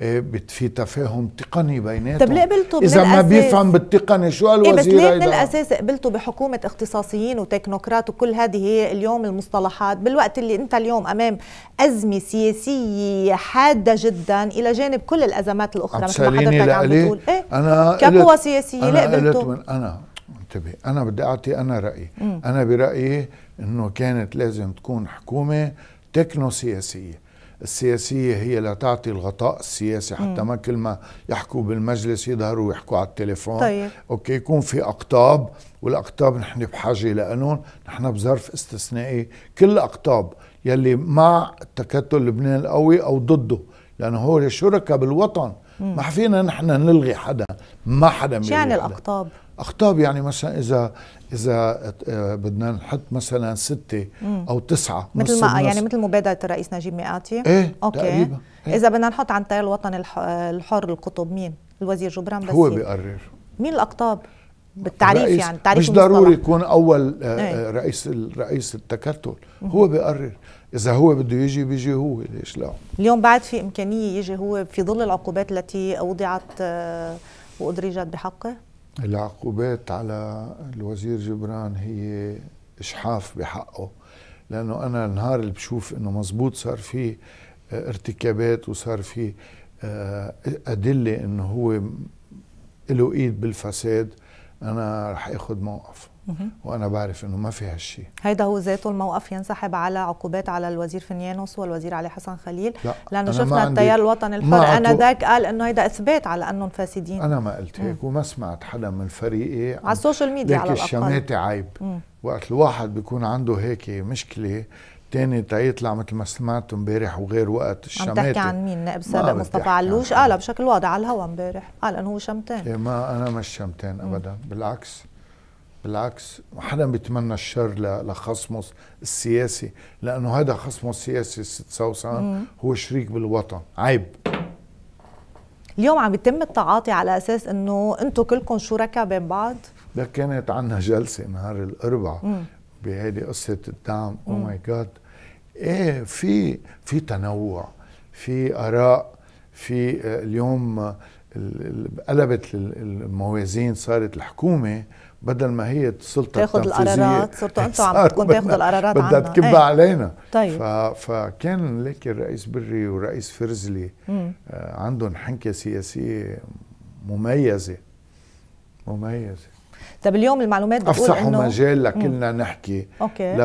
إيه، في تفاهم تقني بيناتهم طب ليه قبلتوا اذا ما بيفهم بالتقني شو قال إيه، وزير إيه ليه بالاساس قبلتوا بحكومه اختصاصيين وتكنوقراط وكل هذه اليوم المصطلحات بالوقت اللي انت اليوم امام ازمه سياسيه حاده جدا الى جانب كل الازمات الاخرى مثل ما حضرتك عم بتقول ايه انا كقوى سياسيه ليه قبلتوا من انا انتبه انا بدي اعطي انا رايي انا برايي انه كانت لازم تكون حكومه تكنو سياسيه السياسية هي لا تعطي الغطاء السياسي حتى ما كل ما يحكوا بالمجلس يظهروا ويحكوا على التليفون طيب. أوكي يكون في أقطاب والأقطاب نحن بحاجة لأنون نحن بظرف استثنائي كل أقطاب يلي مع تكتل لبنان القوي أو ضده لأنه هو شركة بالوطن ما فينا نحن نلغي حدا ما حدا شو يعني الأقطاب؟ أقطاب يعني مثلا إذا اذا آه، بدنا نحط مثلا ستة او تسعة مثل ما يعني مثل مبادرة الرئيس نجيب مئاتي ايه اوكي تقريبا. إيه؟ اذا بدنا نحط عن التيار الوطني آه، الحر القطب مين الوزير جبران بس هو بيقرر مين الاقطاب بالتعريف يعني تعريف مش ضروري يكون اول آه، ايه؟ رئيس رئيس التكتل هو بيقرر اذا هو بده يجي بيجي هو ليش لا اليوم بعد في امكانيه يجي هو في ظل العقوبات التي وضعت وادرجت بحقه العقوبات على الوزير جبران هي إشحاف بحقه لأنه أنا النهار اللي بشوف أنه مزبوط صار في آه، ارتكابات وصار في آه، أدلة أنه هو له إيد بالفساد انا رح اخذ موقف وانا بعرف انه ما في هالشيء هيدا هو ذاته الموقف ينسحب على عقوبات على الوزير فنيانوس والوزير علي حسن خليل لا لانه شفنا التيار الوطني الحر انا ذاك قال انه هيدا اثبات على انهم فاسدين انا ما قلت هيك وما سمعت حدا من فريقي على السوشيال ميديا على الاقل الشماتة عيب مم. وقت الواحد بيكون عنده هيك مشكله تاني تيطلع ايه مثل ما سمعتوا امبارح وغير وقت الشماتة عم تحكي عن مين نائب سابق مصطفى علوش قالها بشكل واضح على الهوا امبارح قال انه هو شمتان إيه ما انا مش شمتان ابدا م. بالعكس بالعكس حدا بيتمنى الشر لخصمه السياسي لانه هذا خصمه السياسي الست سوسن هو شريك بالوطن عيب اليوم عم يتم التعاطي على اساس انه انتم كلكم شركاء بين بعض ده كانت عندنا جلسه نهار الاربعاء بهيدي قصه الدعم او ماي جاد ايه في في تنوع في اراء في آه، اليوم قلبت الموازين صارت الحكومه بدل ما هي السلطه تاخذ القرارات صرتوا انتم عم تكون تاخذوا القرارات بدها تكب ايه. علينا طيب. فكان لك الرئيس بري والرئيس فرزلي مم. آه، عندهم حنكه سياسيه مميزه مميزه طب اليوم المعلومات بتقول أفسحوا إنه مجال لكلنا نحكي أوكي.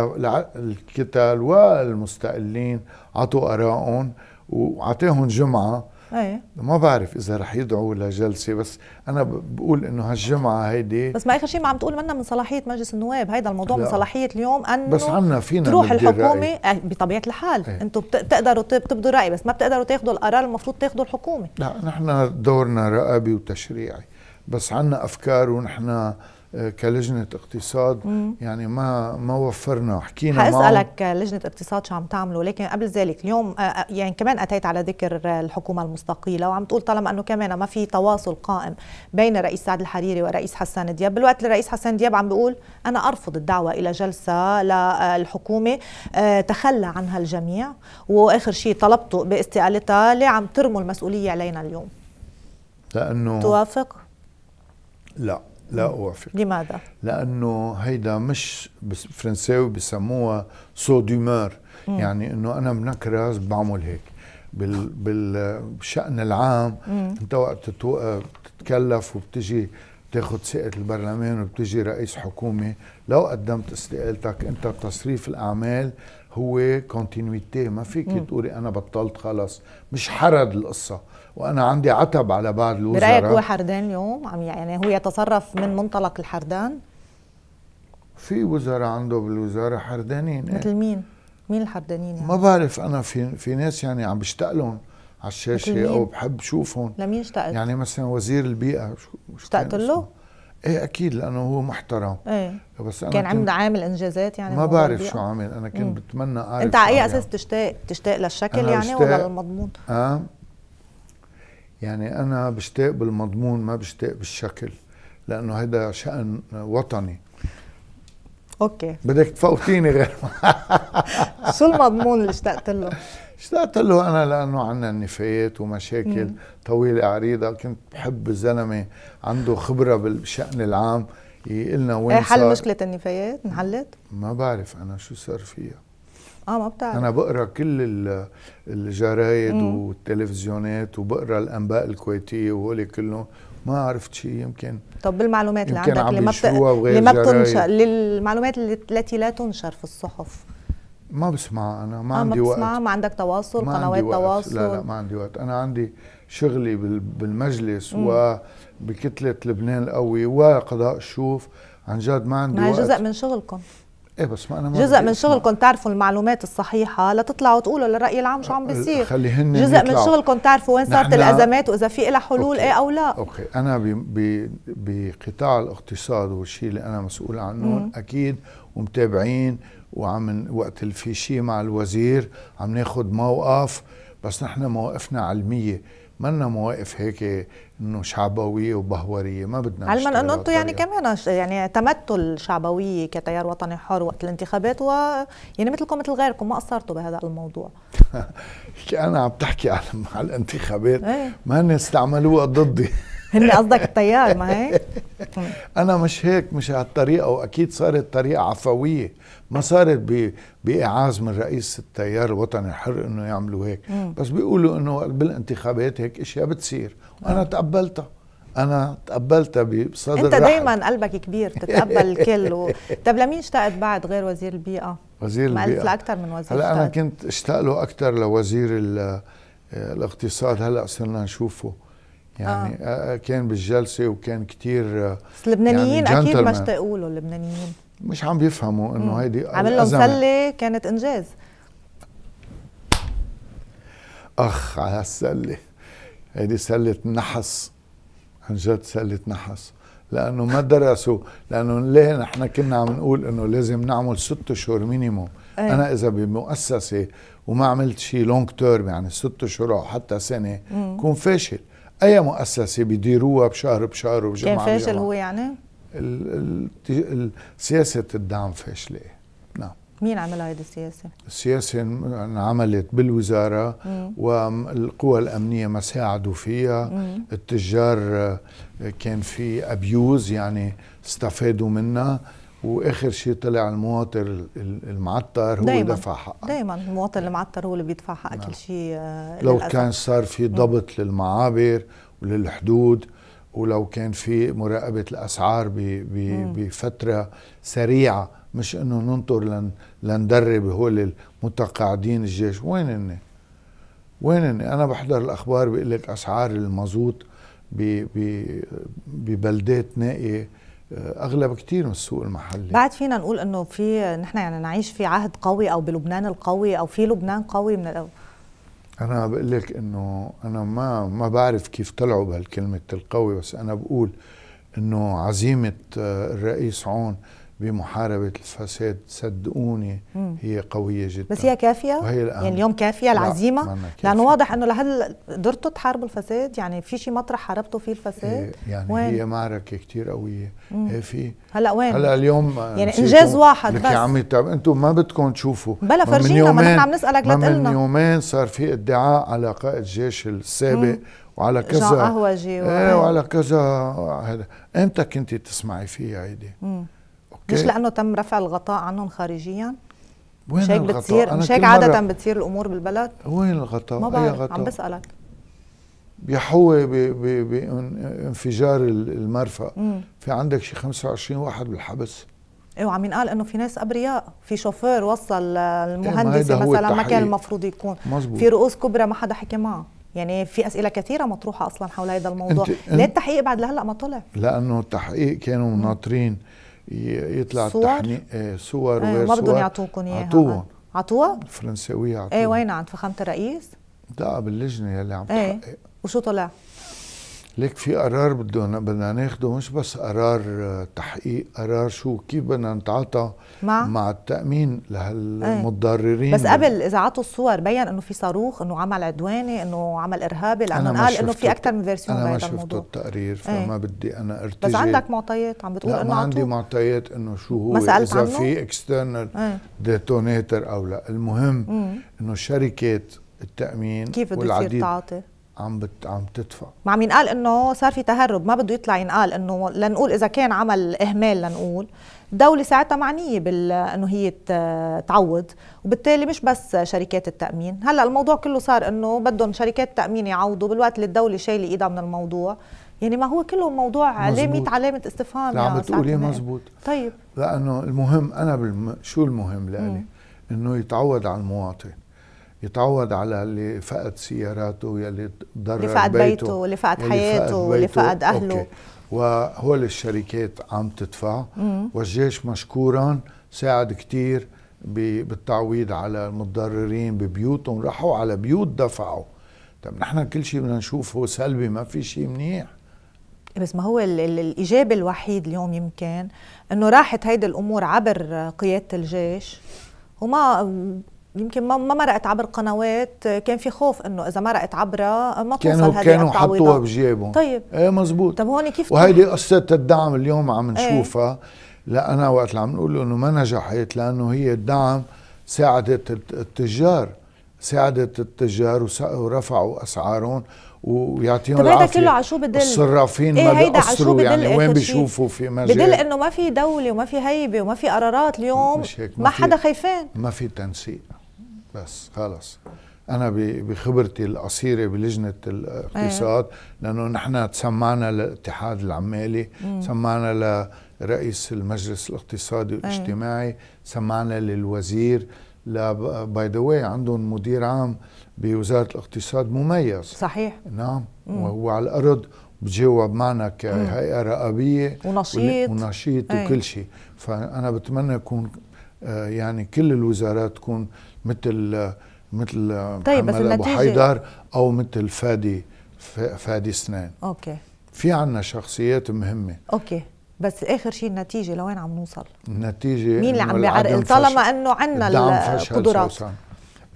للكتل والمستقلين عطوا آرائهم وعطيهم جمعة أيه. ما بعرف اذا رح يدعوا لجلسه بس انا بقول انه هالجمعه هيدي بس ما اخر شيء ما عم تقول منا من صلاحيه مجلس النواب هيدا الموضوع لا. من صلاحيه اليوم انه بس عنا فينا تروح الحكومه إيه، بطبيعه الحال أيه. انتم بتقدروا تبدوا راي بس ما بتقدروا تاخذوا القرار المفروض تاخذوا الحكومه لا نحن دورنا رقابي وتشريعي بس عنا افكار ونحن كلجنه اقتصاد مم. يعني ما ما وفرنا وحكينا حاسالك معهم. لجنه اقتصاد شو عم تعملوا لكن قبل ذلك اليوم آه، آه، يعني كمان اتيت على ذكر الحكومه المستقيله وعم تقول طالما انه كمان ما في تواصل قائم بين الرئيس سعد الحريري ورئيس حسان دياب بالوقت الرئيس حسان دياب عم بيقول انا ارفض الدعوه الى جلسه للحكومه آه، تخلى عنها الجميع واخر شيء طلبته باستقالتها ليه عم ترموا المسؤوليه علينا اليوم لانه توافق لا لا اوافق لماذا؟ لانه هيدا مش فرنساوي بسموها سو دومور يعني انه انا بنكرز بعمل هيك بال بالشان العام مم. انت وقت تتكلف وبتجي تاخذ ثقه البرلمان وبتجي رئيس حكومه لو قدمت استقالتك انت تصريف الاعمال هو كونتينيوتي ما فيك تقولي انا بطلت خلص مش حرد القصه وانا عندي عتب على بعض الوزراء برايك هو حردان اليوم عم يعني هو يتصرف من منطلق الحردان في وزراء عنده بالوزاره حردانين إيه؟ مثل مين مين الحردانين يعني؟ ما بعرف انا في في ناس يعني عم بشتاق لهم على الشاشه او بحب شوفهم لمين اشتقت يعني مثلا وزير البيئه اشتقت له ايه اكيد لانه هو محترم ايه بس انا كان عنده عامل انجازات يعني ما بعرف شو عامل انا كنت مم. إيه. بتمنى اعرف انت على اي اساس تشتاق تشتاق للشكل يعني ولا للمضمون؟ اه يعني انا بشتاق بالمضمون ما بشتاق بالشكل لانه هيدا شان وطني اوكي بدك تفوتيني غير *laughs* شو المضمون اللي اشتقت له؟ اشتقت له انا لانه عنا نفايات ومشاكل طويله عريضه كنت بحب الزلمه عنده خبره بالشان العام يقول لنا وين إيه حل صار. مشكله النفايات انحلت؟ ما بعرف انا شو صار فيها اه ما بتعرف انا بقرا كل الجرايد والتلفزيونات وبقرا الانباء الكويتيه وهول كلهم ما عرفت شيء يمكن طب بالمعلومات اللي عندك اللي ما بت... اللي ما بتنشر للمعلومات التي لا تنشر في الصحف ما بسمع انا ما آه عندي ما وقت ما عندك تواصل ما قنوات عندي وقت. تواصل لا لا ما عندي وقت انا عندي شغلي بالمجلس مم. وبكتله لبنان القوي وقضاء الشوف عن جد ما عندي ما وقت جزء من شغلكم ايه بس ما انا ما جزء من شغلكم تعرفوا المعلومات الصحيحه لتطلعوا تقولوا للراي العام شو عم بيصير هن جزء يطلعوا. من شغلكم تعرفوا وين صارت الازمات واذا في لها حلول أوكي. ايه او لا اوكي انا بقطاع الاقتصاد والشيء اللي انا مسؤول عنه اكيد ومتابعين وعم وقت في شيء مع الوزير عم ناخذ موقف بس نحن مواقفنا علميه مانا مواقف هيك انه شعبويه وبهوريه ما بدنا علما انه انتم يعني كمان يعني اعتمدتوا الشعبويه كتيار وطني حر وقت الانتخابات و يعني مثلكم مثل غيركم ما قصرتوا بهذا الموضوع *laughs* انا عم تحكي على الانتخابات إيه. ما استعملوها ضدي هن قصدك التيار ما هيك؟ *laughs* انا مش هيك مش هالطريقه واكيد صارت طريقه عفويه ما صارت ب... باعاز من رئيس التيار الوطني الحر انه يعملوا هيك بس بيقولوا انه بالانتخابات هيك اشياء بتصير وانا آه. تقبلتها انا تقبلتها بصدر انت دائما قلبك كبير تتقبل الكل و... *laughs* طب لمين اشتقت بعد غير وزير البيئه وزير ما البيئه ما اكثر من وزير هلا انا كنت اشتاق له اكثر لوزير ال... آه، الاقتصاد هلا صرنا نشوفه يعني آه. آه،, آه. كان بالجلسه وكان كتير آه، بس اللبنانيين يعني اكيد ما اشتاقوا له اللبنانيين مش عم بيفهموا انه هيدي عمل لهم سله كانت انجاز اخ على السله هيدي سله نحس عن جد سله نحس لانه ما درسوا لانه ليه نحن كنا عم نقول انه لازم نعمل ست اشهر مينيموم إيه. انا اذا بمؤسسه وما عملت شيء لونج تيرم يعني ست اشهر او حتى سنه كون فاشل اي مؤسسه بيديروها بشهر بشهر وبجمعه كان فاشل هو يعني؟ سياسه الدعم فاشله نعم مين عمل هيدي السياسه؟ السياسه انعملت بالوزاره مم. والقوى الامنيه ما ساعدوا فيها مم. التجار آه، كان في ابيوز يعني استفادوا منها واخر شيء طلع المواطن المعتر هو دايماً دفع حقه دايما المواطن المعتر هو اللي بيدفع حق نعم. كل شيء آه، لو للأسف. كان صار في ضبط للمعابر وللحدود ولو كان في مراقبه الاسعار بفتره سريعه مش انه ننطر لن لندرب هول المتقاعدين الجيش وين هن؟ وين هن؟ انا بحضر الاخبار بيقول لك اسعار المازوت ببلدات نائيه اغلب كتير من السوق المحلي بعد فينا نقول انه في نحن يعني نعيش في عهد قوي او بلبنان القوي او في لبنان قوي من الاول انا بقول لك انه انا ما ما بعرف كيف طلعوا بهالكلمه القوي بس انا بقول انه عزيمه آه، الرئيس عون بمحاربة الفساد صدقوني هي قوية جدا بس هي كافية؟ وهي الأهم. يعني اليوم كافية العزيمة؟ لا لأنه واضح أنه لهل قدرتوا تحاربوا الفساد؟ يعني في شيء مطرح حاربتوا فيه الفساد؟ إيه، يعني وين؟ هي معركة كثير قوية هي إيه، في هلا وين؟ هلا اليوم يعني إنجاز واحد بس يا عمي طب أنتم ما بدكم تشوفوا بلا فرجينا ما نحن عم نسألك لا تقلنا من يومين صار في ادعاء على قائد الجيش السابق مم. وعلى كذا جان قهوجي ايه وعلى كذا هذا امتى كنت تسمعي فيها هيدي؟ مش لانه تم رفع الغطاء عنهم خارجيا وين مش هيك بتصير مش هيك عادة بتصير الامور بالبلد وين الغطاء؟ ما بعرف غطاء؟ عم بسألك بيحوى بانفجار المرفأ مم. في عندك شي 25 واحد بالحبس ايه وعم ينقال انه في ناس ابرياء في شوفير وصل المهندس إيه مثلا ما كان المفروض يكون مزبوط. في رؤوس كبرى ما حدا حكي معه يعني في اسئله كثيره مطروحه اصلا حول هذا الموضوع انت ليه التحقيق بعد لهلا ما طلع لانه التحقيق كانوا ناطرين يطلع صور التحني... إيه، صور ايه ما بدهم يعطوكم اياها عطوهم عطوها؟ الفرنساوية عطوها ايه وين عند فخامة الرئيس؟ لا باللجنة يلي عم إيه. تحقق وشو طلع؟ ليك في قرار بدنا بدنا ناخده مش بس قرار آه، تحقيق قرار شو كيف بدنا نتعاطى مع مع التامين لهالمتضررين بس قبل اذا عطوا الصور بين انه في صاروخ انه عمل عدواني انه عمل ارهابي لانه قال انه في اكثر من فيرسيون انا ما شفت التقرير إيه. فما بدي انا ارتجي بس عندك معطيات عم بتقول لا انه ما عندي معطيات انه شو هو اذا في اكسترنال إيه. ديتونيتر او لا المهم انه شركات التامين كيف بده يصير تعاطي عم بت عم تدفع مع مين قال انه صار في تهرب ما بده يطلع ينقال انه لنقول اذا كان عمل اهمال لنقول الدولة ساعتها معنية بال انه هي تعوض وبالتالي مش بس شركات التأمين، هلا الموضوع كله صار انه بدهم شركات التأمين يعوضوا بالوقت اللي الدولة شايلة ايدها من الموضوع، يعني ما هو كله موضوع علامة علامة استفهام لا عم بتقولي مزبوط طيب لأنه المهم أنا بالم... شو المهم لإلي؟ إنه يتعود على المواطن يتعود على اللي فقد سياراته يلي ضرر اللي فقد بيته اللي فقد حياته واللي فقد اهله أوكي. وهول الشركات عم تدفع مم. والجيش مشكورا ساعد كتير بالتعويض على المتضررين ببيوتهم راحوا على بيوت دفعوا طب نحن كل شيء بدنا نشوفه سلبي ما في شيء منيح بس ما هو الايجابي الوحيد اليوم يمكن انه راحت هيدي الامور عبر قياده الجيش وما يمكن ما مرقت عبر قنوات كان في خوف انه اذا مرقت عبرها ما توصل كانوا هذه كانوا حطوها بجيبهم طيب ايه مزبوط طب هون كيف وهيدي قصه الدعم اليوم عم إيه. نشوفها ايه؟ لا انا وقت اللي عم نقول انه ما نجحت لانه هي الدعم ساعدت التجار ساعدت التجار ورفعوا اسعارهم ويعطيهم طيب هيدا كله على شو بدل الصرافين إيه ما بيقصروا يعني وين بيشوفوا في مجال بدل انه ما في دوله وما في هيبه وما في قرارات اليوم ما, ما حدا خايفان ما في تنسيق بس خلص انا بخبرتي القصيره بلجنه الاقتصاد إيه. لانه نحن تسمعنا للاتحاد العمالي مم. سمعنا لرئيس المجلس الاقتصادي والاجتماعي إيه. سمعنا للوزير باي ذا واي عندهم مدير عام بوزاره الاقتصاد مميز صحيح نعم مم. وهو على الارض بجاوب معنا كهيئه رقابيه ونشيط ونشيط وكل إيه. شيء فانا بتمنى يكون آه، يعني كل الوزارات تكون مثل مثل طيب بس النتيجة ابو حيدر او مثل فادي فادي سنان اوكي في عنا شخصيات مهمه اوكي بس اخر شيء النتيجه لوين عم نوصل النتيجه مين اللي عم بيعرقل طالما انه عندنا القدرات سوسان.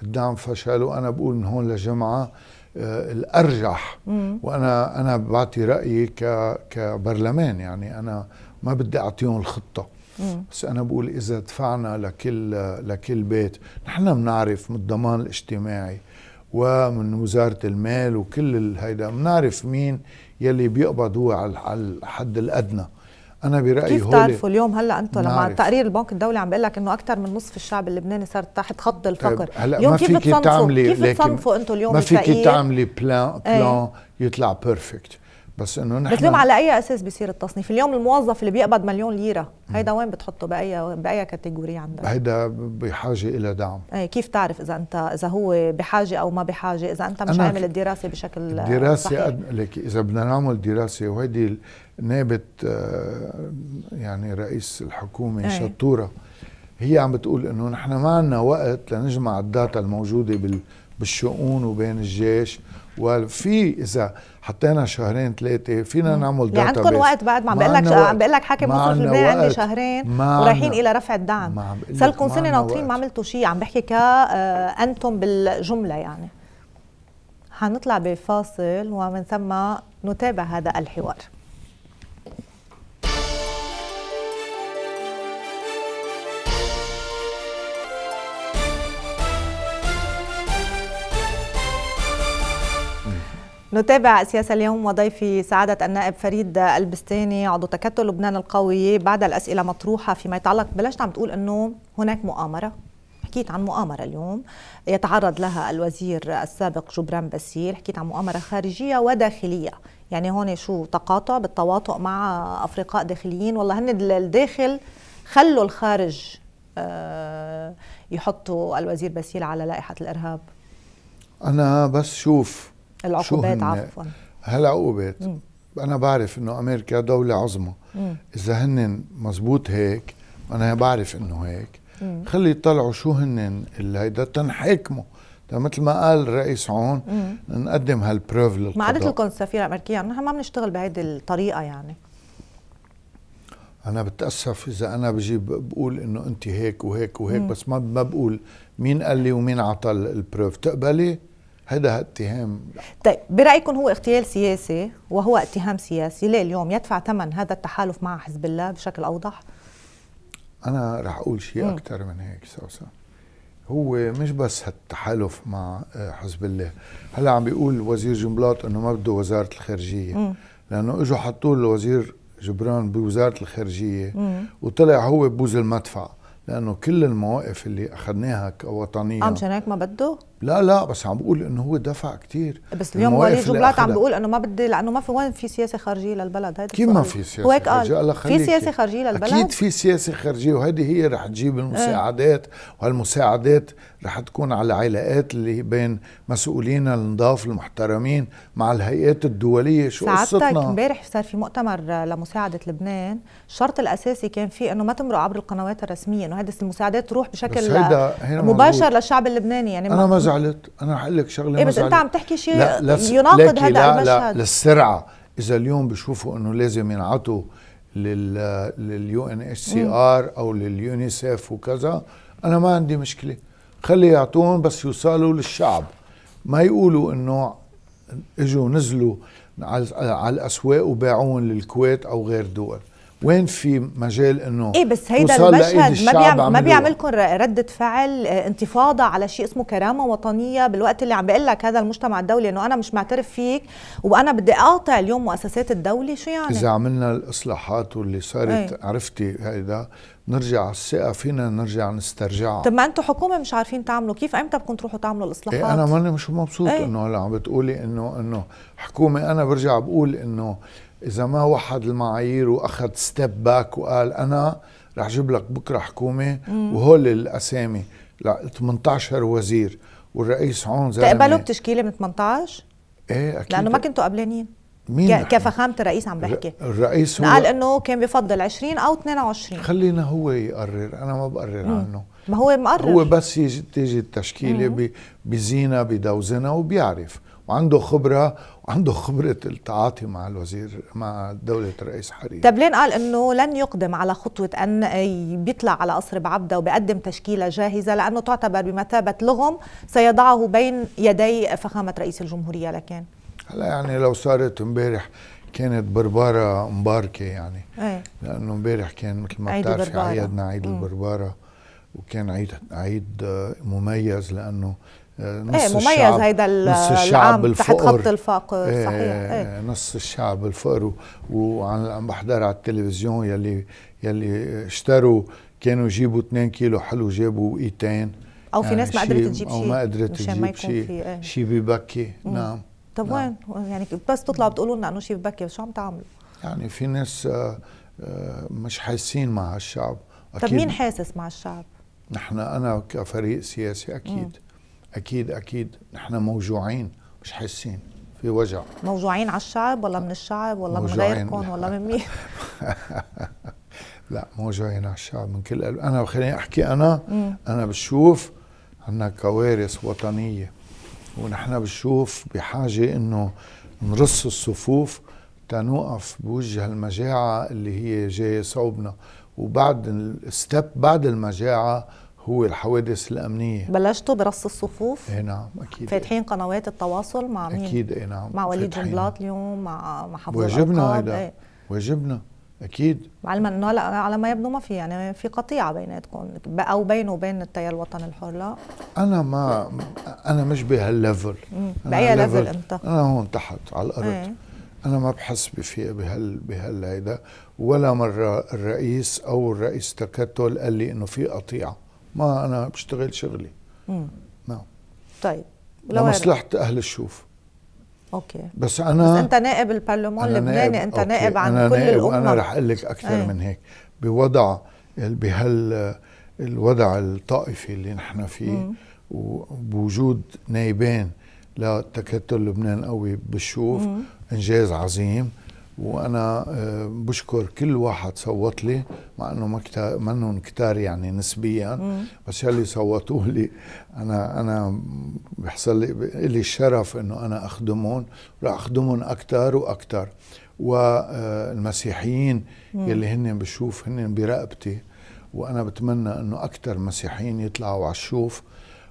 الدعم فشل وانا بقول من هون لجمعه آه الارجح مم. وانا انا بعطي رايي كبرلمان يعني انا ما بدي اعطيهم الخطه بس انا بقول اذا دفعنا لكل لكل بيت نحن بنعرف من الضمان الاجتماعي ومن وزاره المال وكل هيدا بنعرف مين يلي بيقبض هو على الحد الادنى انا برايي كيف بتعرفوا اليوم هلا انتم لما تقرير البنك الدولي عم بيقول لك انه اكثر من نصف الشعب اللبناني صار تحت خط طيب، الفقر طيب هلا اليوم ما فيك فيكي تعملي كيف بتصنفوا انتم اليوم ما فيك تعملي بلان بلان ايه؟ يطلع بيرفكت بس انه نحن بس اليوم على اي اساس بيصير التصنيف؟ اليوم الموظف اللي بيقبض مليون ليره، هيدا وين بتحطه باي باي كاتيجوري عندك؟ هيدا بحاجه الى دعم أي كيف تعرف اذا انت اذا هو بحاجه او ما بحاجه؟ اذا انت مش عامل الدراسه بشكل دراسة صحيح. أد... لك اذا بدنا نعمل دراسه وهيدي نابت آه، يعني رئيس الحكومه إيه. شطوره هي عم بتقول انه نحن ما عندنا وقت لنجمع الداتا الموجوده بال... بالشؤون وبين الجيش وفي اذا حطينا شهرين ثلاثه فينا نعمل داتا يعني عندكم وقت بعد ما عم بقول لك عم بقول لك حاكم مصرف لبنان عندي شهرين ورايحين الى رفع الدعم صار لكم سنه ناطرين ما عملتوا شيء عم بحكي ك آه، انتم بالجمله يعني حنطلع بفاصل ومن ثم نتابع هذا الحوار نتابع سياسة اليوم وضيفي سعادة النائب فريد البستاني عضو تكتل لبنان القوي بعد الأسئلة مطروحة فيما يتعلق بلشت عم تقول أنه هناك مؤامرة حكيت عن مؤامرة اليوم يتعرض لها الوزير السابق جبران باسيل حكيت عن مؤامرة خارجية وداخلية يعني هون شو تقاطع بالتواطؤ مع أفرقاء داخليين والله هن الداخل خلوا الخارج آه، يحطوا الوزير باسيل على لائحة الإرهاب أنا بس شوف العقوبات عفوا هالعقوبات انا بعرف انه امريكا دوله عظمى اذا هن مزبوط هيك انا بعرف انه هيك خلي يطلعوا شو هن اللي هيدا تنحكمه مثل ما قال الرئيس عون مم. نقدم هالبروف للقضاء ما عادت لكم السفيره الامريكيه يعني نحن ما بنشتغل بهيدي الطريقه يعني انا بتاسف اذا انا بجي بقول انه انت هيك وهيك وهيك مم. بس ما ما بقول مين قال لي ومين عطى البروف تقبلي هذا اتهام طيب برايكم هو اغتيال سياسي وهو اتهام سياسي ليه اليوم يدفع ثمن هذا التحالف مع حزب الله بشكل اوضح انا رح اقول شيء اكثر من هيك سوسن هو مش بس هالتحالف مع آه، حزب الله هلا عم بيقول وزير جنبلاط انه ما بده وزاره الخارجيه م. لانه اجوا حطوا له وزير جبران بوزاره الخارجيه م. وطلع هو بوز المدفع لانه كل المواقف اللي اخذناها كوطنيه عم مشان هيك ما بده لا لا بس عم بقول انه هو دفع كثير بس اليوم وليد جبلات عم بيقول انه ما بدي لانه ما في وين في سياسه خارجيه للبلد هيدا كيف ما في سياسه هيك قال في سياسه خارجيه للبلد اكيد في سياسه خارجيه وهيدي هي رح تجيب إيه. المساعدات وهالمساعدات رح تكون على علاقات اللي بين مسؤولينا النضاف المحترمين مع الهيئات الدوليه شو قصتنا سعادتك امبارح صار في مؤتمر لمساعده لبنان الشرط الاساسي كان فيه انه ما تمرق عبر القنوات الرسميه انه هيدي المساعدات تروح بشكل مباشر للشعب اللبناني يعني أنا ما زعلت انا اقول لك شغله إيه بس انت عم تحكي شيء لا لس يناقض هذا لا المشهد لا للسرعه اذا اليوم بشوفوا انه لازم ينعطوا لل لليو ان اتش سي ار او لليونيسيف وكذا انا ما عندي مشكله خلي يعطون بس يوصلوا للشعب ما يقولوا انه اجوا نزلوا على الاسواق وباعون للكويت او غير دول وين في مجال انه ايه بس هيدا المشهد ما بيعمل ما بيعملكم رده فعل آه، انتفاضه على شيء اسمه كرامه وطنيه بالوقت اللي عم بقول لك هذا المجتمع الدولي انه انا مش معترف فيك وانا بدي اقاطع اليوم مؤسسات الدوله شو يعني؟ اذا عملنا الاصلاحات واللي صارت ايه؟ عرفتي هيدا نرجع على الثقه فينا نرجع نسترجعها طب ما انتم حكومه مش عارفين تعملوا كيف امتى بدكم تروحوا تعملوا إيه، الاصلاحات؟ ايه انا ماني مش مبسوط ايه؟ انه هلا عم بتقولي انه انه حكومه انا برجع بقول انه اذا ما وحد المعايير واخذ ستيب باك وقال انا رح اجيب لك بكره حكومه وهول الاسامي لا 18 وزير والرئيس هون زلمه تقبلوا بتشكيله من 18 ايه اكيد لانه ما كنتوا قبلانين مين كفخامة الرئيس عم بحكي الرئيس هو قال انه كان بفضل 20 او 22 خلينا هو يقرر انا ما بقرر مم. عنه ما هو مقرر هو بس يجي تيجي التشكيله بزينه بدوزنه وبيعرف وعنده خبره وعنده خبره التعاطي مع الوزير مع دوله الرئيس حريري طب لين قال انه لن يقدم على خطوه ان بيطلع على قصر بعبده وبيقدم تشكيله جاهزه لانه تعتبر بمثابه لغم سيضعه بين يدي فخامه رئيس الجمهوريه لكن هلا يعني لو صارت امبارح كانت بربارة مباركة يعني أي. لأنه امبارح كان مثل ما بتعرفي عيدنا عيد البربارة وكان عيد عيد مميز لأنه نص ايه مميز الشعب هيدا نص الشعب الفقر تحت خط الفقر ايه صحيح إيه. ايه نص الشعب الفقر وعم بحضر على التلفزيون يلي يلي اشتروا كانوا يجيبوا 2 كيلو حلو جابوا ايتين او يعني في ناس ما قدرت تجيب شيء او ما قدرت تجيب شيء ايه. شيء ببكي نعم طب نعم. وين يعني بس تطلعوا بتقولوا لنا انه شيء ببكي شو عم تعملوا؟ يعني في ناس آه، آه، مش حاسين مع الشعب أكيد طب مين حاسس مع الشعب؟ نحن انا كفريق سياسي اكيد مم. اكيد اكيد نحن موجوعين مش حاسين في وجع موجوعين على الشعب ولا من الشعب ولا من غيركم ولا من مين *laughs* لا موجوعين على الشعب من كل قلب انا خليني احكي انا مم. انا بشوف عندنا كوارث وطنيه ونحن بشوف بحاجه انه نرص الصفوف تنوقف بوجه المجاعه اللي هي جايه صوبنا وبعد الستب بعد المجاعه هو الحوادث الامنيه بلشتوا برص الصفوف اي نعم اكيد فاتحين قنوات التواصل مع مين اكيد اي نعم مع وليد جنبلاط اليوم مع مع حفظ واجبنا هيدا ايه؟ واجبنا اكيد علما انه هلا على ما يبدو ما في يعني في قطيعه بيناتكم او بينه وبين التيار الوطني الحر لا انا ما انا مش بهالليفل باي ليفل انت؟ انا هون تحت على الارض ايه؟ انا ما بحس بفي بهال بهال هيدا ولا مره الرئيس او الرئيس تكتل قال لي انه في قطيعه ما انا بشتغل شغلي امم نعم طيب لو لمصلحه اهل الشوف اوكي بس انا بس انت نائب البرلمان اللبناني انت نائب عن أنا كل الامم انا رح اقول لك اكثر ايه. من هيك بوضع بهال الوضع الطائفي اللي نحن فيه مم. وبوجود نايبين لتكتل لبنان قوي بالشوف مم. انجاز عظيم وانا آه، بشكر كل واحد صوت لي مع انه ما منهم كتار يعني نسبيا بس يلي صوتوا لي انا انا بحصل لي, لي الشرف انه انا اخدمهم وراح اخدمهم اكثر واكثر والمسيحيين آه، يلي هن بشوف هن برقبتي وانا بتمنى انه اكثر مسيحيين يطلعوا على الشوف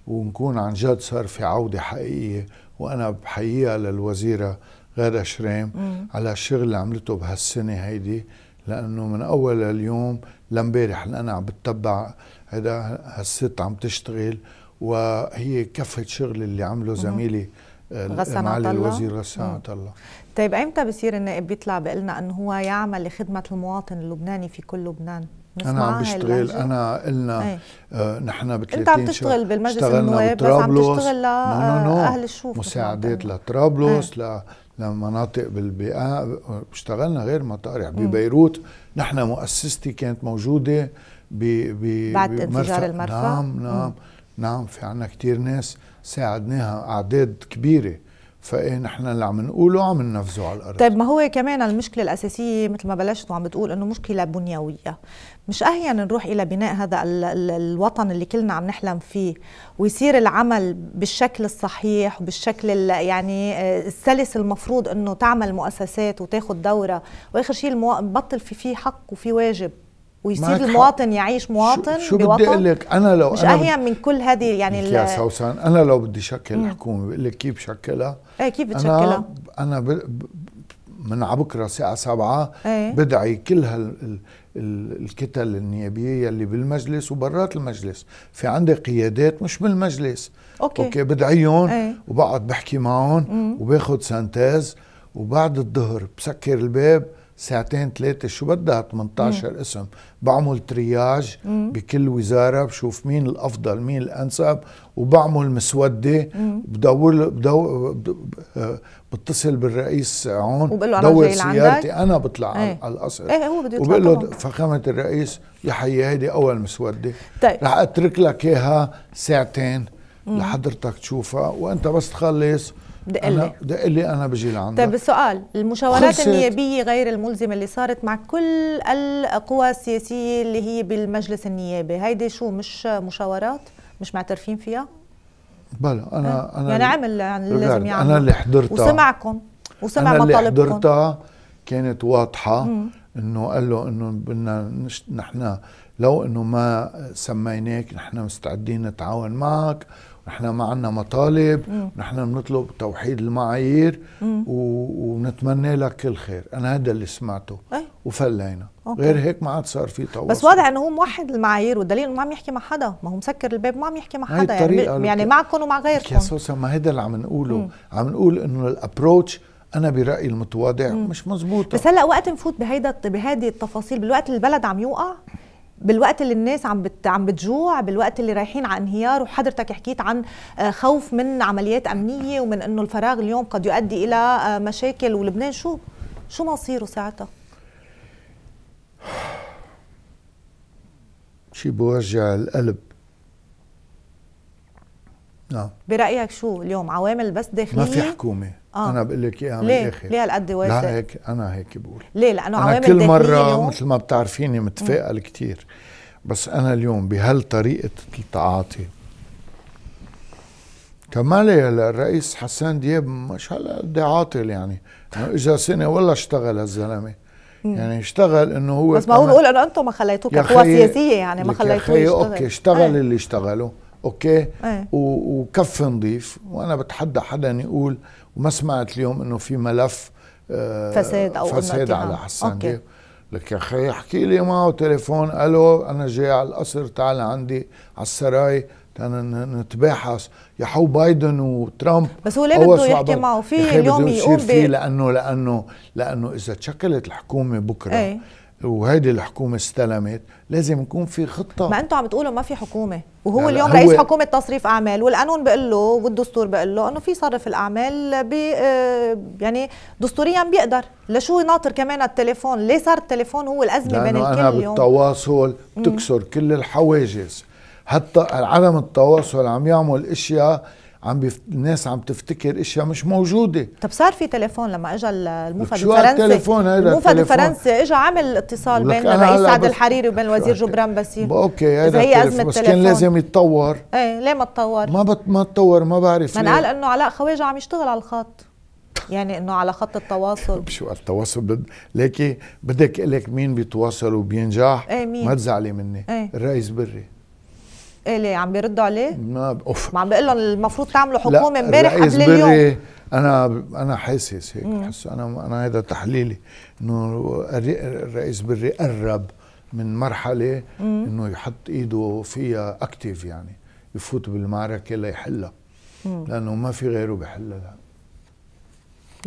ونكون عن جد صار في عوده حقيقيه وانا بحييها للوزيره غادة شريم على الشغل اللي عملته بهالسنه هيدي لانه من اول اليوم لمبارح انا عم بتبع هيدا هالست عم تشتغل وهي كفه شغل اللي عمله زميلي آه، غسان معالي الوزير غسان عطله طيب امتى بصير النائب بيطلع بقلنا انه هو يعمل لخدمه المواطن اللبناني في كل لبنان انا عم بشتغل انا قلنا آه نحن ب 30 انت عم تشتغل بالمجلس النواب بس عم تشتغل لاهل الشوف مساعدات لطرابلس إيه. لمناطق بالبيئة اشتغلنا غير مطارح يعني ببيروت نحن مؤسستي كانت موجوده ب ب بعد انفجار المرفأ نعم نعم مم. نعم في عنا كتير ناس ساعدناها اعداد كبيره فايه نحن اللي عم نقوله عم ننفذه على الارض طيب ما هو كمان المشكله الاساسيه مثل ما بلشت وعم بتقول انه مشكله بنيويه مش أهين نروح إلى بناء هذا الوطن اللي كلنا عم نحلم فيه ويصير العمل بالشكل الصحيح وبالشكل يعني آه، السلس المفروض أنه تعمل مؤسسات وتاخد دورة وآخر شيء بطل في فيه حق وفي واجب ويصير المواطن يعيش مواطن شو, شو بدي اقول لك انا لو مش أنا اهين من كل هذه يعني يا سوسن انا لو بدي شكل حكومه بقول لك كيف شكلها ايه كيف بتشكلها انا, أنا ب... ب... من على بكره الساعه 7 ايه؟ بدعي كل هال الكتل النيابيه اللي بالمجلس وبرات المجلس في عندي قيادات مش بالمجلس اوكي, أوكي بدعيهم إيه. وبقعد بحكي معهم وباخذ سانتاز وبعد الظهر بسكر الباب ساعتين ثلاثة شو بدها 18 مم. اسم بعمل ترياج مم. بكل وزارة بشوف مين الأفضل مين الأنسب وبعمل مسودة بدور بدور آه، بتصل بالرئيس عون بدور سيارتي أنا بطلع ايه. على القصر ايه هو بده يطلع وبقول له فخامة الرئيس يا حيي هيدي أول مسودة طيب. رح أترك لك إياها ساعتين لحضرتك تشوفها وأنت بس تخلص دقلي دقلي انا بجي لعندك طيب السؤال المشاورات النيابيه غير الملزمه اللي صارت مع كل القوى السياسيه اللي هي بالمجلس النيابي هيدي شو مش مشاورات مش معترفين فيها بلا انا انا يعني عمل يعني لازم يعمل انا اللي حضرتها وسمعكم وسمع مطالبكم أنا اللي حضرتها كانت واضحه انه قال له انه بدنا نحن لو انه ما سميناك نحن مستعدين نتعاون معك نحن ما عندنا مطالب نحن بنطلب توحيد المعايير ونتمنى لك كل خير انا هذا اللي سمعته أي. وفلينا أوكي. غير هيك ما عاد صار في تواصل بس واضح انه هو موحد المعايير والدليل انه ما عم يحكي مع حدا ما هو مسكر الباب ما عم يحكي مع حدا يعني, يعني معكم ومع غيركم يا سوسه ما هذا اللي عم نقوله مم. عم نقول انه الابروتش انا برايي المتواضع مم. مش مزبوطه بس هلا وقت نفوت بهيدا بهيدي التفاصيل بالوقت البلد عم يوقع بالوقت اللي الناس عم بت عم بتجوع بالوقت اللي رايحين على انهيار وحضرتك حكيت عن آه، خوف من عمليات امنيه ومن انه الفراغ اليوم قد يؤدي الى آه، مشاكل ولبنان شو شو مصيره ساعتها شيء بوجع القلب نعم برايك شو اليوم عوامل بس داخليه ما في حكومه آه. انا بقول لك اياها من الاخر إيه ليه هالقد لا هيك انا هيك بقول ليه لانه أنا عوامل كل مره مثل ما بتعرفيني متفائل كثير بس انا اليوم بهالطريقه التعاطي كمالي الرئيس حسان دياب مش هالقد عاطل يعني اجا سنه والله اشتغل هالزلمه يعني اشتغل انه هو بس ما هو بقول انه انتم ما خليتوه كقوى سياسيه يعني ما خليتوه يشتغل اوكي اشتغل إيه. اللي اشتغلوا اوكي ايه. وكف نظيف وانا بتحدى حدا يقول وما سمعت اليوم انه في ملف آه، فساد او فساد على حسان كيف لك يا اخي احكي لي معه تليفون الو انا جاي على القصر تعال عندي على السراي نتباحث يا حو بايدن وترامب بس هو ليه بده يحكي معه في اليوم يقول فيه لانه لانه لانه اذا تشكلت الحكومه بكره ايه؟ وهيدي الحكومة استلمت لازم يكون في خطة ما أنتم عم تقولوا ما في حكومة وهو لا اليوم هو رئيس حكومة تصريف أعمال والقانون بيقول له والدستور بيقول له أنه في صرف الأعمال بي آه، يعني دستوريا بيقدر لشو ناطر كمان التليفون ليه صار التليفون هو الأزمة بين الكل أنا اليوم بالتواصل بتكسر كل الحواجز حتى عدم التواصل عم يعمل اشياء عم بيف... الناس عم تفتكر اشياء مش موجوده طب صار في تليفون لما اجى الموفد شو الفرنسي التليفون هيدا الموفد الفرنسي اجى عمل اتصال بين الرئيس سعد بس... الحريري وبين الوزير جبران باسيل اوكي هيدا هي ازمه بس كان لازم يتطور ايه ليه ما تطور؟ ما بت... ما تطور ما بعرف من قال انه علاء خواجه عم يشتغل على الخط يعني انه على خط التواصل شو التواصل بد... ليكي بدك لك مين بيتواصل وبينجح ايه مين ما تزعلي مني ايه؟ الرئيس بري اللي عم بيردوا عليه؟ ما اوف ما عم بقول لهم المفروض تعملوا حكومه امبارح قبل اليوم انا انا حاسس هيك حس انا انا هذا تحليلي انه الرئيس بري قرب من مرحله انه يحط ايده فيها اكتيف يعني يفوت بالمعركه ليحلها لانه ما في غيره بحلها لا.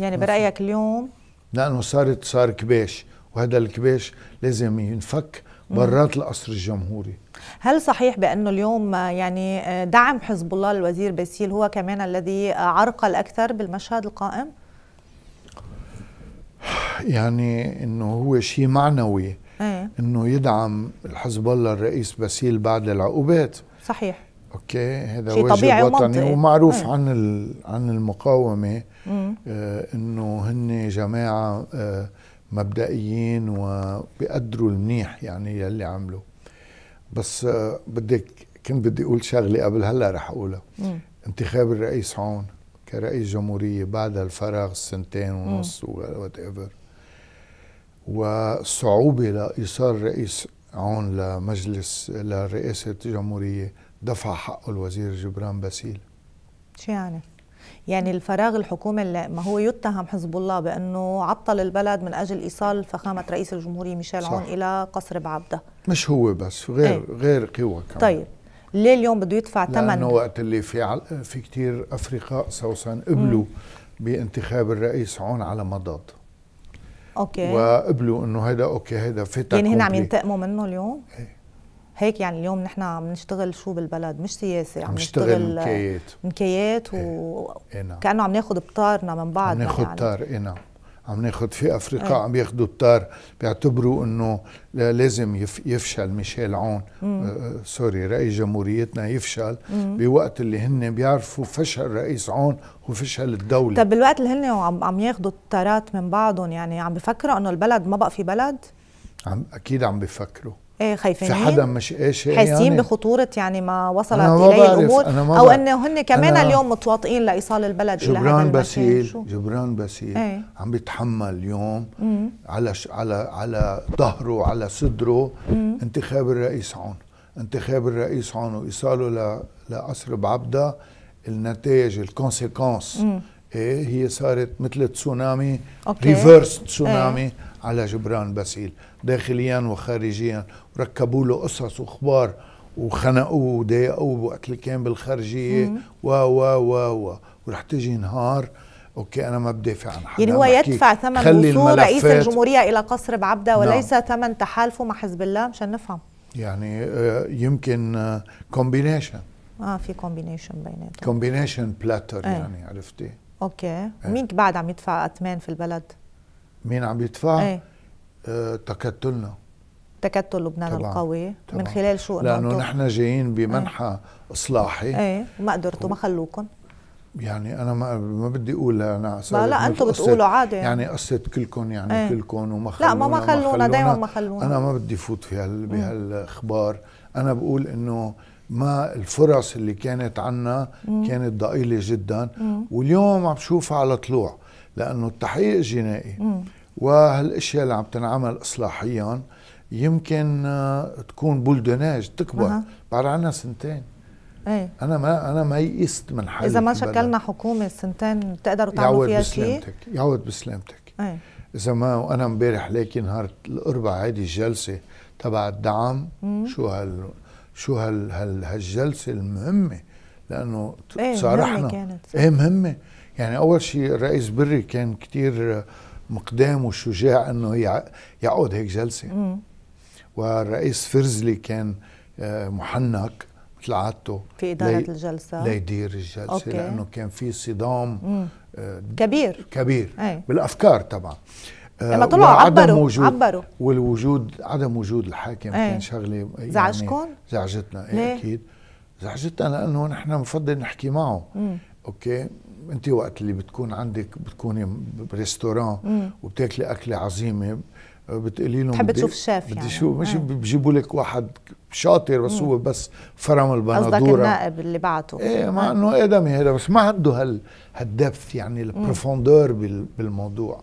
يعني برايك اليوم لانه صارت صار كباش وهذا الكباش لازم ينفك برات القصر الجمهوري هل صحيح بأنه اليوم آه، يعني آه، دعم حزب الله للوزير باسيل هو كمان الذي آه، عرقل أكثر بالمشهد القائم؟ يعني انه هو شيء معنوي أي. انه يدعم حزب الله الرئيس باسيل بعد العقوبات صحيح اوكي هذا شيء طبيعي وطني ومنطقي. ومعروف ايه؟ عن عن المقاومه آه انه هن جماعه آه مبدئيين وبيقدروا المنيح يعني يلي عملوا بس بدك كنت بدي اقول شغله قبل هلا رح اقولها مم. انتخاب الرئيس هون كرئيس جمهوريه بعد الفراغ السنتين ونص وات ايفر وصعوبه لايصال رئيس عون لمجلس لرئاسه الجمهوريه دفع حقه الوزير جبران باسيل شو يعني؟ يعني الفراغ الحكومي ما هو يتهم حزب الله بانه عطل البلد من اجل ايصال فخامه رئيس الجمهوريه ميشيل عون الى قصر بعبده مش هو بس غير ايه؟ غير قوى كمان طيب ليه اليوم بده يدفع ثمن لانه وقت اللي في في كثير افرقاء سوسن قبلوا بانتخاب الرئيس عون على مضض اوكي وقبلوا انه هيدا اوكي هيدا فتح يعني هن عم ينتقموا منه اليوم؟ ايه هيك يعني اليوم نحن عم نشتغل شو بالبلد مش سياسه عم نشتغل نكيات إيه. و إيه، نعم. كانه عم ناخذ بطارنا من بعض عم ناخذ يعني. طار يعني. إيه، نعم. انا عم ناخذ في افريقيا عم ياخذوا الطار بيعتبروا انه لازم يفشل ميشيل عون آه سوري رئيس جمهوريتنا يفشل مم. بوقت اللي هن بيعرفوا فشل رئيس عون وفشل الدوله طب بالوقت اللي هن عم عم ياخذوا الطارات من بعضهم يعني عم بفكروا انه البلد ما بقى في بلد عم اكيد عم بفكروا آه، خايفين في حدا مش ايش يعني. حاسين يعني بخطوره يعني ما وصلت اليه الامور او انه هن كمان اليوم متواطئين لايصال البلد الى هذا باسيل شو؟ جبران باسيل ايه؟ عم بيتحمل اليوم مم. على ش... على على ظهره على صدره مم. انتخاب الرئيس عون انتخاب الرئيس عون وايصاله ل... لقصر بعبدا النتائج الكونسيكونس ايه هي صارت مثل تسونامي ريفرس تسونامي ايه؟ على جبران باسيل داخليا وخارجيا ركبوا له قصص واخبار وخنقوه وضايقوه وقت كان بالخارجيه و و و و ورح تجي نهار اوكي انا ما بدافع عن حدا يعني هو يدفع ثمن وصول رئيس الجمهوريه الى قصر بعبده نعم. وليس نعم. ثمن تحالفه مع حزب الله مشان نفهم يعني آه، يمكن كومبينيشن آه،, اه في كومبينيشن بيناتهم كومبينيشن بلاتر ايه. يعني عرفتي اوكي ايه. مين بعد عم يدفع اثمان في البلد مين عم يدفع ايه. تكتلنا تكتل لبنان طبعًا. القوي طبعًا. من خلال شو لانه نحن جايين بمنحى ايه. اصلاحي ايه وما قدرتوا ما خلوكم يعني انا ما ما بدي اقول انا لا لا انتم بتقولوا عادي يعني قصه كلكم يعني ايه. كلكم وما خلونا لا ما ما خلونا دائما ما خلونا انا ما بدي فوت في هال بهالاخبار انا بقول انه ما الفرص اللي كانت عنا كانت ضئيله جدا مم. واليوم عم بشوفها على طلوع لانه التحقيق الجنائي مم. وهالاشياء اللي عم تنعمل اصلاحيا يمكن آه، تكون بولدوناج تكبر أه. بعد عنا سنتين ايه انا ما انا ما يئست من حالي اذا ما شكلنا حكومه سنتين بتقدروا تعملوا فيها شيء يعود بسلامتك يعود بسلامتك ايه اذا ما وانا امبارح ليك نهار الاربعاء هيدي الجلسه تبع الدعم مم. شو هال شو هال, هال هالجلسه المهمه لانه ايه صارحنا مهمة كانت ايه مهمه يعني اول شيء الرئيس بري كان كثير مقدامه الشجاع انه يعقد هيك جلسه مم. والرئيس فرزلي كان آه، محنك مثل عادته في اداره لي الجلسه ليدير الجلسه أوكي. لانه كان في صدام آه، كبير كبير أي. بالافكار طبعا آه، لما طلعوا عبروا وجود عبروا والوجود عدم وجود الحاكم أي. كان شغله يعني زعجكم؟ زعجتنا إيه اكيد زعجتنا لانه نحن بنفضل نحكي معه مم. اوكي انت وقت اللي بتكون عندك بتكوني بريستوران وبتاكلي اكله عظيمه بتقولي لهم بتحب تشوف الشيف بدي يعني. شو مش بجيبوا لك واحد شاطر بس مم. هو بس فرم البندوره قصدك النائب اللي بعته ايه مع آه. انه ادمي هذا بس ما عنده هال هالدبث يعني البروفوندور بالموضوع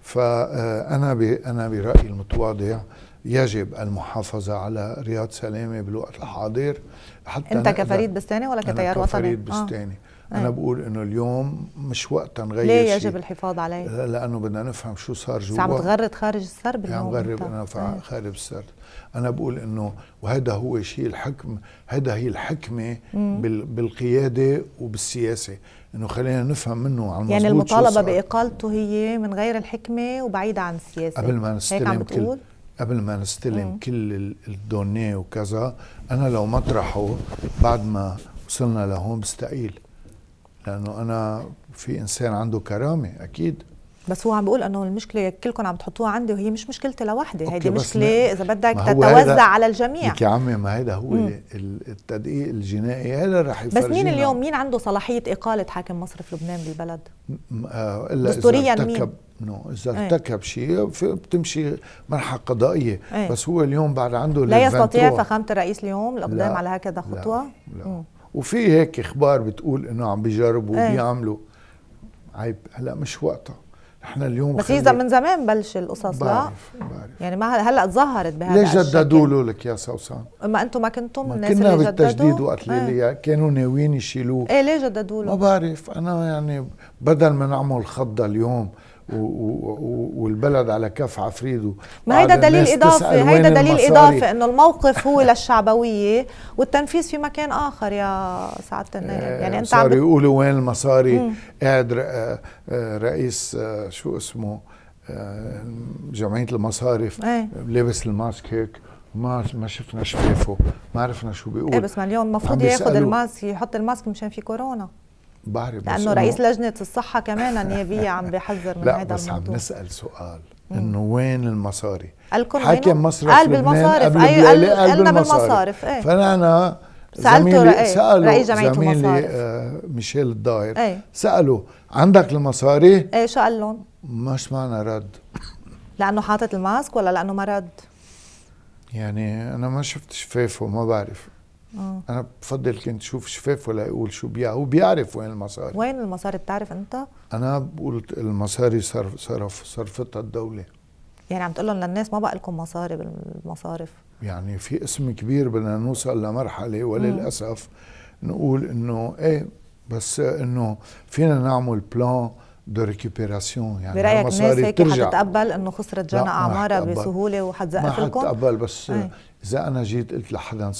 فانا آه، ب... انا برايي المتواضع يجب المحافظة على رياض سلامة بالوقت الحاضر حتى أنت كفريد بستاني ولا كتيار وطني؟ كفريد آه. بستاني آه. أنا بقول إنه اليوم مش وقت نغير ليه يجب شيء. الحفاظ عليه؟ آه، لأنه بدنا نفهم شو صار جوا عم تغرد خارج السرب عم يعني غرب أنا خارج السرب أنا بقول إنه وهذا هو شيء الحكم هذا هي الحكمة بال بالقيادة وبالسياسة إنه خلينا نفهم منه عن يعني المطالبة بإقالته هي من غير الحكمة وبعيدة عن السياسة قبل ما نستلم هيك عم كل قبل ما نستلم مم. كل الدونيه وكذا انا لو مطرحه بعد ما وصلنا لهون بستقيل لانه انا في انسان عنده كرامه اكيد بس هو عم بيقول انه المشكله كلكم عم تحطوها عندي وهي مش مشكلتي لوحدي هيدي مشكله اذا بدك تتوزع على الجميع يا عمي ما هيدا هو مم. التدقيق الجنائي هذا رح يفرجينا بس مين اليوم مين عنده صلاحيه اقاله حاكم مصرف لبنان بالبلد؟ آه الا دستوريا اذا ارتكب نو اذا إيه. ارتكب شيء بتمشي مرحله قضائيه ايه؟ بس هو اليوم بعد عنده لا يستطيع فخامه الرئيس اليوم الاقدام على هكذا خطوه؟ لا, لا. وفي هيك اخبار بتقول انه عم بيجربوا ايه. وبيعملوا عيب هلا مش وقتها احنا اليوم بس اذا من زمان بلش القصص بعرف لا بعرف يعني ما هلا تظهرت بهذا ليش جددوا له لك يا سوسان؟ ما انتم ما كنتم الناس كنا اللي بالتجديد وقت إيه. اللي ايه. كانوا ناويين يشيلوه ايه ليه جددوا له؟ ما بعرف انا يعني بدل ما نعمل خضه اليوم والبلد على كف عفريده ما هيدا دليل اضافي هيدا دليل المصاري. اضافي انه الموقف هو *laughs* للشعبويه والتنفيذ في مكان اخر يا سعاده النائب آه، يعني انت عم يقولوا وين المصاري قاعد آه، آه، رئيس شو اسمه جمعيه المصارف إيه. لابس الماسك هيك ما ما شفنا شفافه ما عرفنا شو بيقول ايه بس ما اليوم المفروض ياخذ الماسك يحط الماسك مشان في كورونا بعرف لانه رئيس لجنه الصحه كمان النيابيه عم بحذر من هذا بس الموضوع بس عم نسال سؤال انه وين المصاري؟ حاكم مصرف قال بالمصارف قبل أي أيوة، قال قلنا بالمصارف ايه فنحن سالته رأي رئيس جمعيه زميلي آه ميشيل الضاهر ايه؟ سالوا عندك المصاري؟ ايه شو قال لهم؟ مش سمعنا رد لانه حاطط الماسك ولا لانه ما رد؟ يعني انا ما شفت شفافه ما بعرف أوه. انا بفضل كنت شوف شفاف ولا يقول شو بيع هو بيعرف وين المصاري وين المصاري بتعرف انت انا بقول المصاري صرف صرف صرفتها الدوله يعني عم تقول لهم للناس ما بقى لكم مصاري بالمصارف يعني في اسم كبير بدنا نوصل لمرحله وللاسف نقول انه ايه بس انه فينا نعمل بلان دو ريكوبيراسيون يعني برايك الناس هيك حتتقبل انه خسرت جنى اعمارها بسهوله وحتزقف لكم؟ ما حتتقبل بس أي. اذا انا جيت قلت لحدا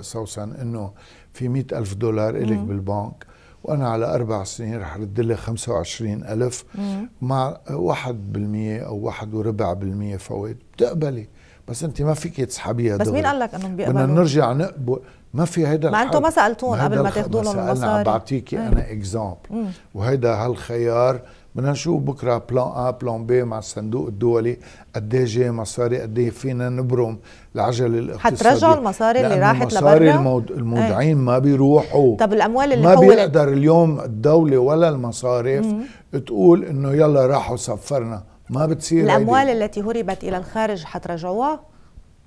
سوسن انه في مئة ألف دولار إلك بالبنك وانا على اربع سنين رح رد لي وعشرين الف مم. مع 1% او واحد وربع بالمية فوائد بتقبلي بس انت ما فيك تسحبيها بس دغري. مين قال لك انهم بيقبلوا بدنا نرجع نقبل ما في هيدا ما انتم ما سالتون قبل ما تاخذوا لهم المصاري انا بعطيكي انا اكزامبل وهيدا هالخيار بدنا نشوف بكره بلان ا بلان بي مع الصندوق الدولي قد ايه جاي مصاري قد ايه فينا نبرم العجله الاقتصاديه حترجعوا المصاري اللي راحت لبرا مصاري المود... إيه. المودعين ايه؟ ما بيروحوا طب الاموال اللي ما حولت... بيقدر اليوم الدوله ولا المصارف مم. تقول انه يلا راحوا سفرنا ما بتصير الاموال هيدي. التي هربت الى الخارج حترجعوها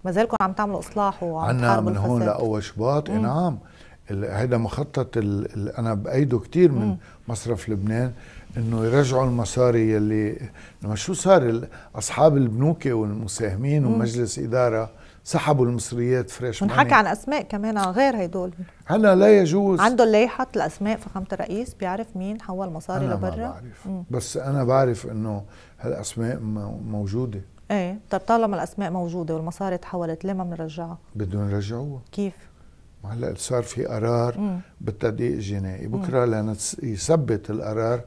ما زالكم عم تعملوا اصلاح وعم عنا من هون لاول شباط إيه نعم هذا مخطط ال... ال... انا بايده كثير من مم. مصرف لبنان انه يرجعوا المصاري يلي لما شو صار اصحاب البنوك والمساهمين ومجلس اداره سحبوا المصريات فريش ونحكي عن اسماء كمان غير هدول هلا لا يجوز عنده لايحه الاسماء فخامه الرئيس بيعرف مين حول مصاري لبرا ما بعرف. بس انا بعرف انه هالاسماء موجوده ايه طب طالما الاسماء موجوده والمصاري تحولت ليه ما بنرجعها؟ بدهم يرجعوها كيف؟ هلا صار في قرار بالتدقيق الجنائي بكره لنثبت القرار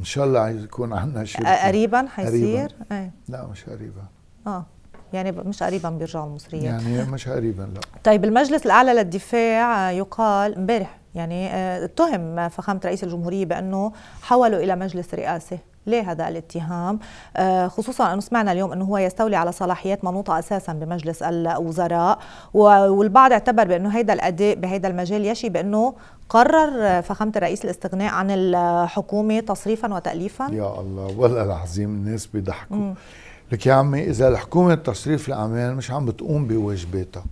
ان شاء الله يكون عندنا شركه قريبا حيصير؟ إيه. لا مش قريبا اه يعني مش قريبا بيرجعوا المصريين يعني مش قريبا لا *laughs* طيب المجلس الاعلى للدفاع يقال امبارح يعني آه، اتهم فخامه رئيس الجمهوريه بانه حولوا الى مجلس رئاسي ليه هذا الاتهام آه، خصوصا أنه سمعنا اليوم أنه هو يستولي على صلاحيات منوطة أساسا بمجلس الوزراء والبعض اعتبر بأنه هيدا الأداء بهيدا المجال يشي بأنه قرر فخامة الرئيس الاستغناء عن الحكومة تصريفا وتأليفا يا الله والله العظيم الناس بيضحكوا م. لك يا عمي إذا الحكومة تصريف الأعمال مش عم بتقوم بواجباتها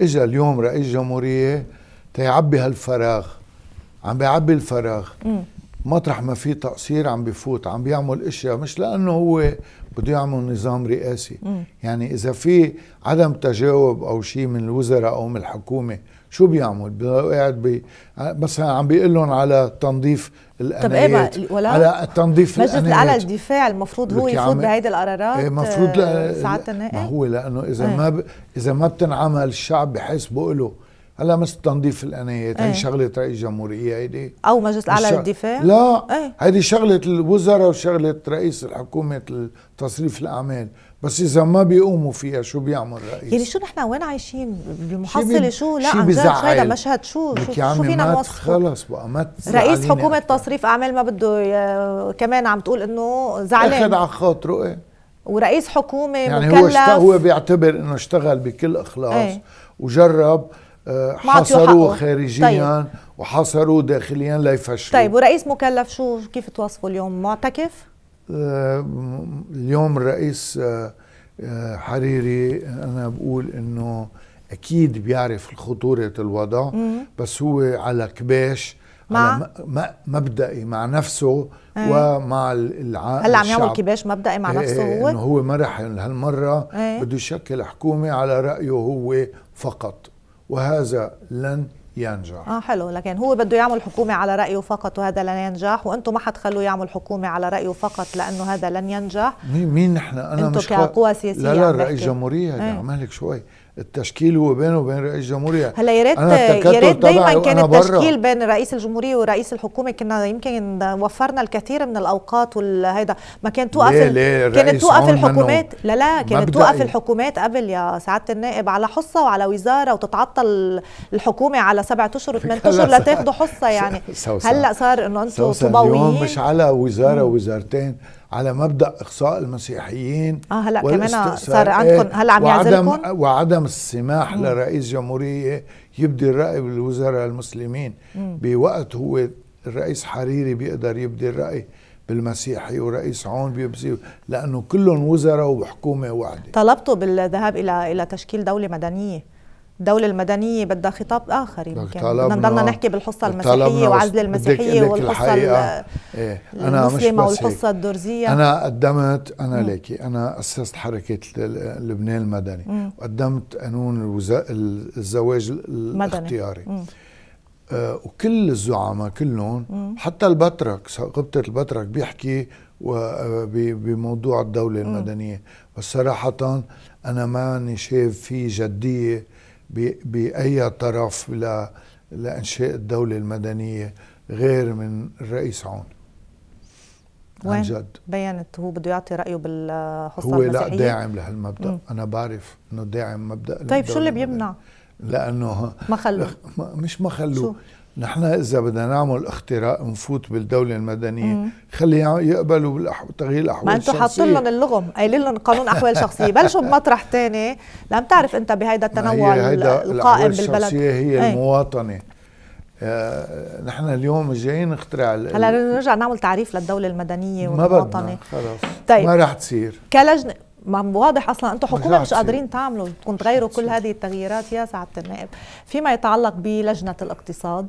إجا اليوم رئيس جمهورية تيعبي هالفراغ عم بيعبي الفراغ م. مطرح ما في تقصير عم بفوت عم بيعمل اشياء مش لانه هو بده يعمل نظام رئاسي يعني اذا في عدم تجاوب او شيء من الوزراء او من الحكومه شو بيعمل قاعد بي مثلا عم بيقول لهم على تنظيف الانايات إيه على تنظيف مجلس على الدفاع المفروض هو يفوت بهيدي القرارات إيه المفروض ساعات النائب ما هو لانه اذا ايه. ما ب... اذا ما بتنعمل الشعب بحس بقوله هلا مثل تنظيف الانايات هي إيه. شغله رئيس جمهوريه هيدي او مجلس الاعلى للدفاع لا إيه. هيدي شغله الوزراء وشغله رئيس الحكومه تصريف الاعمال بس اذا ما بيقوموا فيها شو بيعمل الرئيس يعني شو نحن وين عايشين بالمحصله شو لا عن جد مشهد شو شو, شو فينا نوصفه خلص بقى ما رئيس حكومه تصريف اعمال ما بده ي... كمان عم تقول انه زعلان اخذ على خاطره ايه ورئيس حكومه يعني مكلف هو هو بيعتبر انه اشتغل بكل اخلاص ايه؟ وجرب آه، حاصروه طيب. خارجيا طيب. وحاصروه داخليا ليفشلوا طيب ورئيس مكلف شو كيف توصفه اليوم معتكف؟ آه، اليوم الرئيس آه، حريري انا بقول انه اكيد بيعرف خطوره الوضع مم. بس هو على كباش مع على مبدئي مع نفسه ايه. ومع العالم هلا عم يعمل كباش مبدئي مع إيه، نفسه ايه هو؟ انه هو ما رح هالمره ايه. بده يشكل حكومه على رايه هو فقط وهذا لن ينجح اه حلو لكن هو بده يعمل حكومه على رايه فقط وهذا لن ينجح وانتم ما حتخلوا يعمل حكومه على رايه فقط لانه هذا لن ينجح مين مين نحن انا مش كقوى سياسيه لا لا رئيس الجمهوريه هذا إيه. مالك شوي التشكيل هو بينه وبين رئيس الجمهوريه هلا يا ريت يا ريت دايما كان التشكيل بين رئيس الجمهوريه ورئيس الحكومه كنا يمكن وفرنا الكثير من الاوقات والهيدا ما كانت توقف ليه ليه كانت توقف الحكومات لا لا كانت توقف إيه؟ الحكومات قبل يا سعاده النائب على حصه وعلى وزاره وتتعطل الحكومه على سبعة اشهر وثمان *laughs* اشهر لتاخذوا حصه يعني هلا صار انه انتم طوباويين مش على وزاره وزارتين على مبدا اقصاء المسيحيين اه هلا كمان صار عندكم هلا عم يعزلكم وعدم السماح مم. لرئيس جمهوريه يبدي الراي بالوزراء المسلمين مم. بوقت هو الرئيس حريري بيقدر يبدي الراي بالمسيحي ورئيس عون بيبسي لانه كلهم وزراء وحكومه واحده طلبتوا بالذهاب الى الى تشكيل دوله مدنيه الدولة المدنية بدها خطاب آخر يمكن بدنا نضلنا نحكي بالحصة المسيحية وعزل المسيحية والحصة إيه أنا المسلمة والحصة الدرزية أنا قدمت أنا ليكي أنا أسست حركة لبنان المدني مم. وقدمت قانون الوزا... الزواج الاختياري آه وكل الزعماء كلهم حتى البترك غبطة البترك بيحكي بموضوع الدولة المدنية بس صراحة أنا ماني شايف في جدية باي طرف لانشاء الدوله المدنيه غير من الرئيس عون عن جد بينت هو بده يعطي رايه بالحصه هو المسيحية. لا داعم لهالمبدا انا بعرف انه داعم مبدا طيب شو اللي بيمنع لانه ما خلوه مش ما خلوه نحن اذا بدنا نعمل اختراق نفوت بالدوله المدنيه خليه خلي يقبلوا بتغيير الاحوال الشخصيه ما انتم حاطين لهم اللغم قايلين لهم قانون احوال شخصيه بلشوا بمطرح ثاني لم تعرف انت بهيدا التنوع هي هيدا القائم بالبلد هي ايه؟ المواطنه آه، نحن اليوم جايين نخترع هلا نرجع نعمل تعريف للدوله المدنيه والمواطنه ما بدنا خلص طيب ما رح تصير كلجنه ما واضح اصلا انتم حكومه مش قادرين تعملوا بدكم تغيروا كل هذه التغييرات يا سعاده النائب فيما يتعلق بلجنه الاقتصاد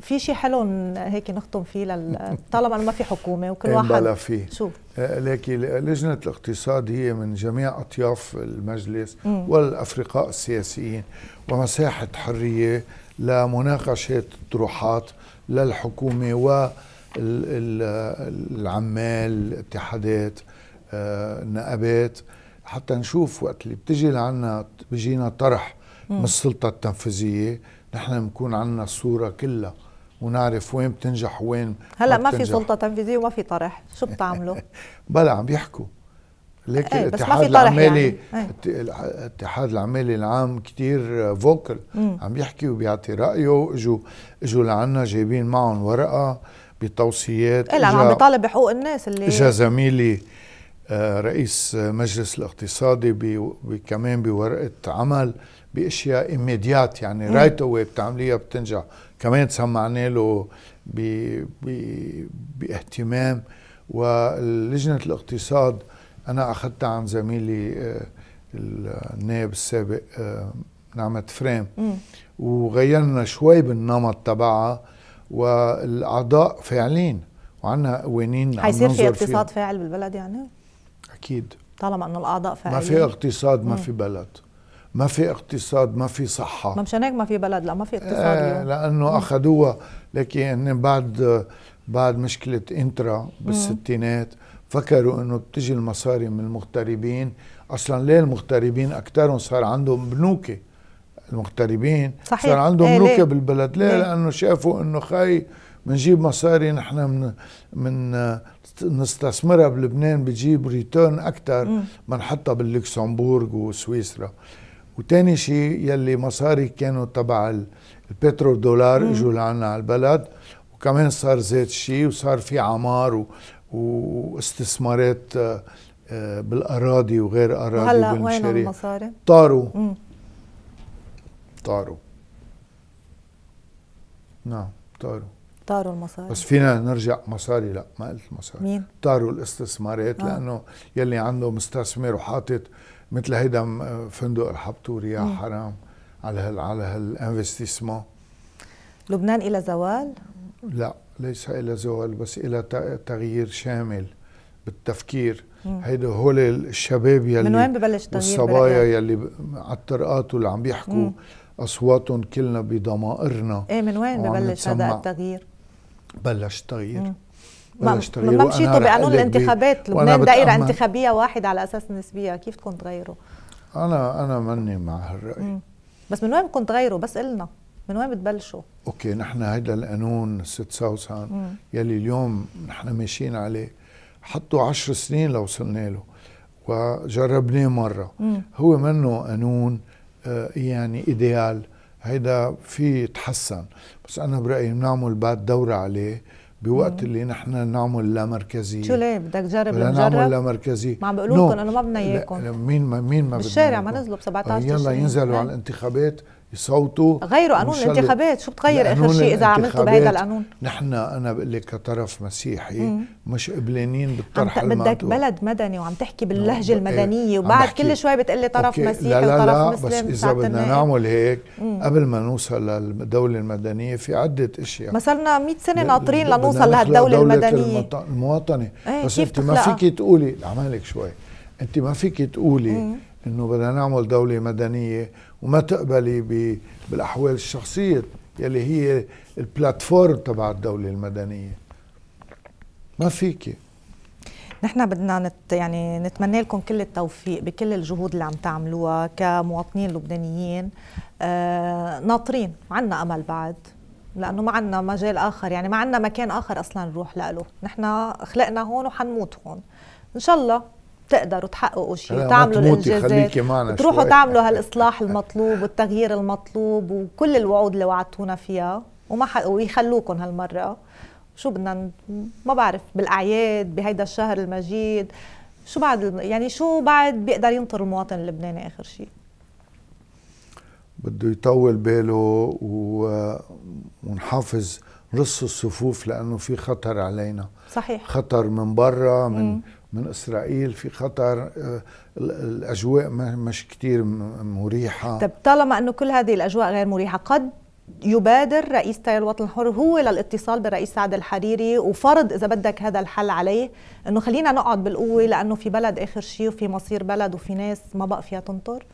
في شيء حلو هيك نختم فيه لل... *laughs* طالما ما في حكومه وكل واحد بلا في شو آه، لكن لجنه الاقتصاد هي من جميع اطياف المجلس والافرقاء السياسيين ومساحه حريه لمناقشه طروحات للحكومه والعمال الاتحادات آه، النقابات حتى نشوف وقت اللي بتجي لعنا بيجينا طرح من السلطة التنفيذية نحن بنكون عنا الصورة كلها ونعرف وين بتنجح وين هلا ما, ما في سلطة تنفيذية وما في طرح شو *laughs* بتعملوا؟ بلا عم بيحكوا ليك ايه الاتحاد العمالي يعني. إيه. الاتحاد العمالي العام كتير فوكل مم. عم بيحكي وبيعطي رايه اجوا اجوا لعنا جايبين معهم ورقه بتوصيات ايه عم بيطالب بحقوق الناس اللي اجا زميلي آه، رئيس مجلس الاقتصادي كمان بورقه عمل باشياء ايميديات يعني رايت اوي بتعمليها بتنجح كمان سمعنا له ب... ب... باهتمام ولجنه الاقتصاد انا اخذتها عن زميلي آه، النائب السابق آه، نعمه فريم وغيرنا شوي بالنمط تبعها والاعضاء فاعلين وعندنا قوانين حيصير في اقتصاد فاعل بالبلد يعني؟ اكيد طالما انه الاعضاء فاعلين ما في اقتصاد ما في بلد ما في اقتصاد ما في صحة ما مشان هيك ما في بلد لا ما في آه، اقتصاد آه لأنه أخذوها لكن يعني بعد بعد مشكلة انترا بالستينات فكروا انه بتجي المصاري من المغتربين اصلا ليه المغتربين اكثرهم صار عندهم بنوكه المغتربين صحيح. صار عندهم ايه بنوكه بالبلد ليه, ليه؟ لانه شافوا انه خي بنجيب مصاري نحن من من نستثمرها بلبنان بتجيب ريتيرن اكثر من نحطها باللوكسمبورغ وسويسرا وتاني شيء يلي مصاري كانوا تبع البترو دولار اجوا لعنا على البلد وكمان صار زيت شيء وصار في عمار و... واستثمارات آه، آه، بالاراضي وغير اراضي هلا وين المصاري؟ طاروا مم. طاروا نعم طاروا طاروا المصاري بس فينا نرجع مصاري لا ما قلت مصاري مين؟ طاروا الاستثمارات آه. لانه يلي عنده مستثمر وحاطط مثل هيدا فندق الحبتور يا حرام على هال على هالانفستيسمون لبنان الى زوال؟ لا ليس الى زوال بس الى تغيير شامل بالتفكير هيدا هول الشباب يلي من وين ببلش التغيير الصبايا يلي على الطرقات واللي عم بيحكوا مم. اصواتهم كلنا بضمائرنا ايه من وين ببلش هذا التغيير؟ بلش تغيير بلش تغيير ما مشيتوا بقانون الانتخابات لبنان دائره انتخابيه واحده على اساس نسبيه كيف بدكم تغيروا؟ انا انا ماني مع هالراي مم. بس من وين بدكم تغيروا بس قلنا من وين بتبلشوا؟ اوكي نحن هيدا القانون ست سوسن يلي اليوم نحن ماشيين عليه حطوا عشر سنين لوصلنا له وجربناه مره مم. هو منه قانون آه، يعني ايديال هيدا في تحسن بس انا برايي بنعمل بعد دوره عليه بوقت اللي نحن نعمل لا مركزي شو ليه بدك تجرب بدنا نعمل لا مركزي ما عم لكم انا ما بدنا اياكم مين ما مين ما بدنا بالشارع ما نزلوا ب 17 آه، يلا ينزلوا على الانتخابات يصوتوا غيروا قانون الانتخابات شو بتغير اخر شيء اذا عملتوا بهذا القانون نحن انا بقول لك كطرف مسيحي مم. مش قبلانين بالطرح المدني بدك بلد مدني وعم تحكي نعم، باللهجه مم. إيه، المدنيه وبعد كل شوي بتقول لي طرف أوكي. مسيحي لا لا وطرف مسلم لا بس اذا بدنا نعمل هيك مم. قبل ما نوصل للدوله المدنيه في عده اشياء ما صرنا 100 سنه ناطرين لنوصل لهالدوله المدنيه المواطنه ايه بس انت ما فيك تقولي عمالك شوي انت ما فيك تقولي انه بدنا نعمل دوله مدنيه وما تقبلي بالاحوال الشخصيه يلي هي البلاتفورم تبع الدوله المدنيه ما فيكي نحن بدنا نت يعني نتمنى لكم كل التوفيق بكل الجهود اللي عم تعملوها كمواطنين لبنانيين آه ناطرين عنا امل بعد لانه ما عندنا مجال اخر يعني ما عندنا مكان اخر اصلا نروح له نحن خلقنا هون وحنموت هون ان شاء الله تقدروا تحققوا شيء وتعملوا الانجازات تروحوا تعملوا هالاصلاح المطلوب والتغيير المطلوب وكل الوعود اللي وعدتونا فيها وما ويخلوكم هالمره شو بدنا ما بعرف بالاعياد بهيدا الشهر المجيد شو بعد يعني شو بعد بيقدر ينطر المواطن اللبناني اخر شيء بده يطول باله و... ونحافظ رص الصفوف لانه في خطر علينا صحيح خطر من برا من من اسرائيل في خطر آه، الاجواء مش كثير مريحه طب طالما انه كل هذه الاجواء غير مريحه قد يبادر رئيس تيار الوطن الحر هو للاتصال بالرئيس سعد الحريري وفرض اذا بدك هذا الحل عليه انه خلينا نقعد بالقوه لانه في بلد اخر شيء وفي مصير بلد وفي ناس ما بقى فيها تنطر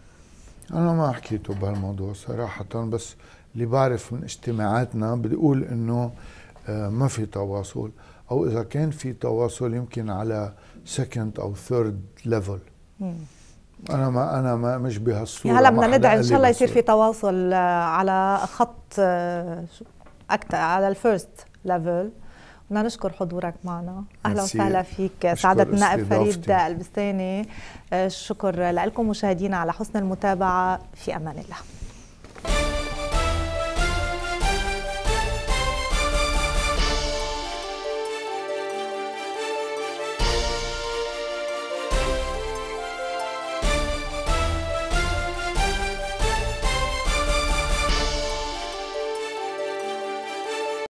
انا ما حكيته بهالموضوع صراحه بس اللي بعرف من اجتماعاتنا بدي اقول انه آه، ما في تواصل او اذا كان في تواصل يمكن على سكند او ثيرد ليفل انا ما انا ما مش بهالصوره يعني هلا بدنا ندعي ان شاء الله يصير في تواصل آه، على خط آه، اكثر على الفيرست ليفل بدنا نشكر حضورك معنا اهلا وسهلا فيك سعاده النائب فريد البستاني الشكر آه، لكم مشاهدينا على حسن المتابعه في امان الله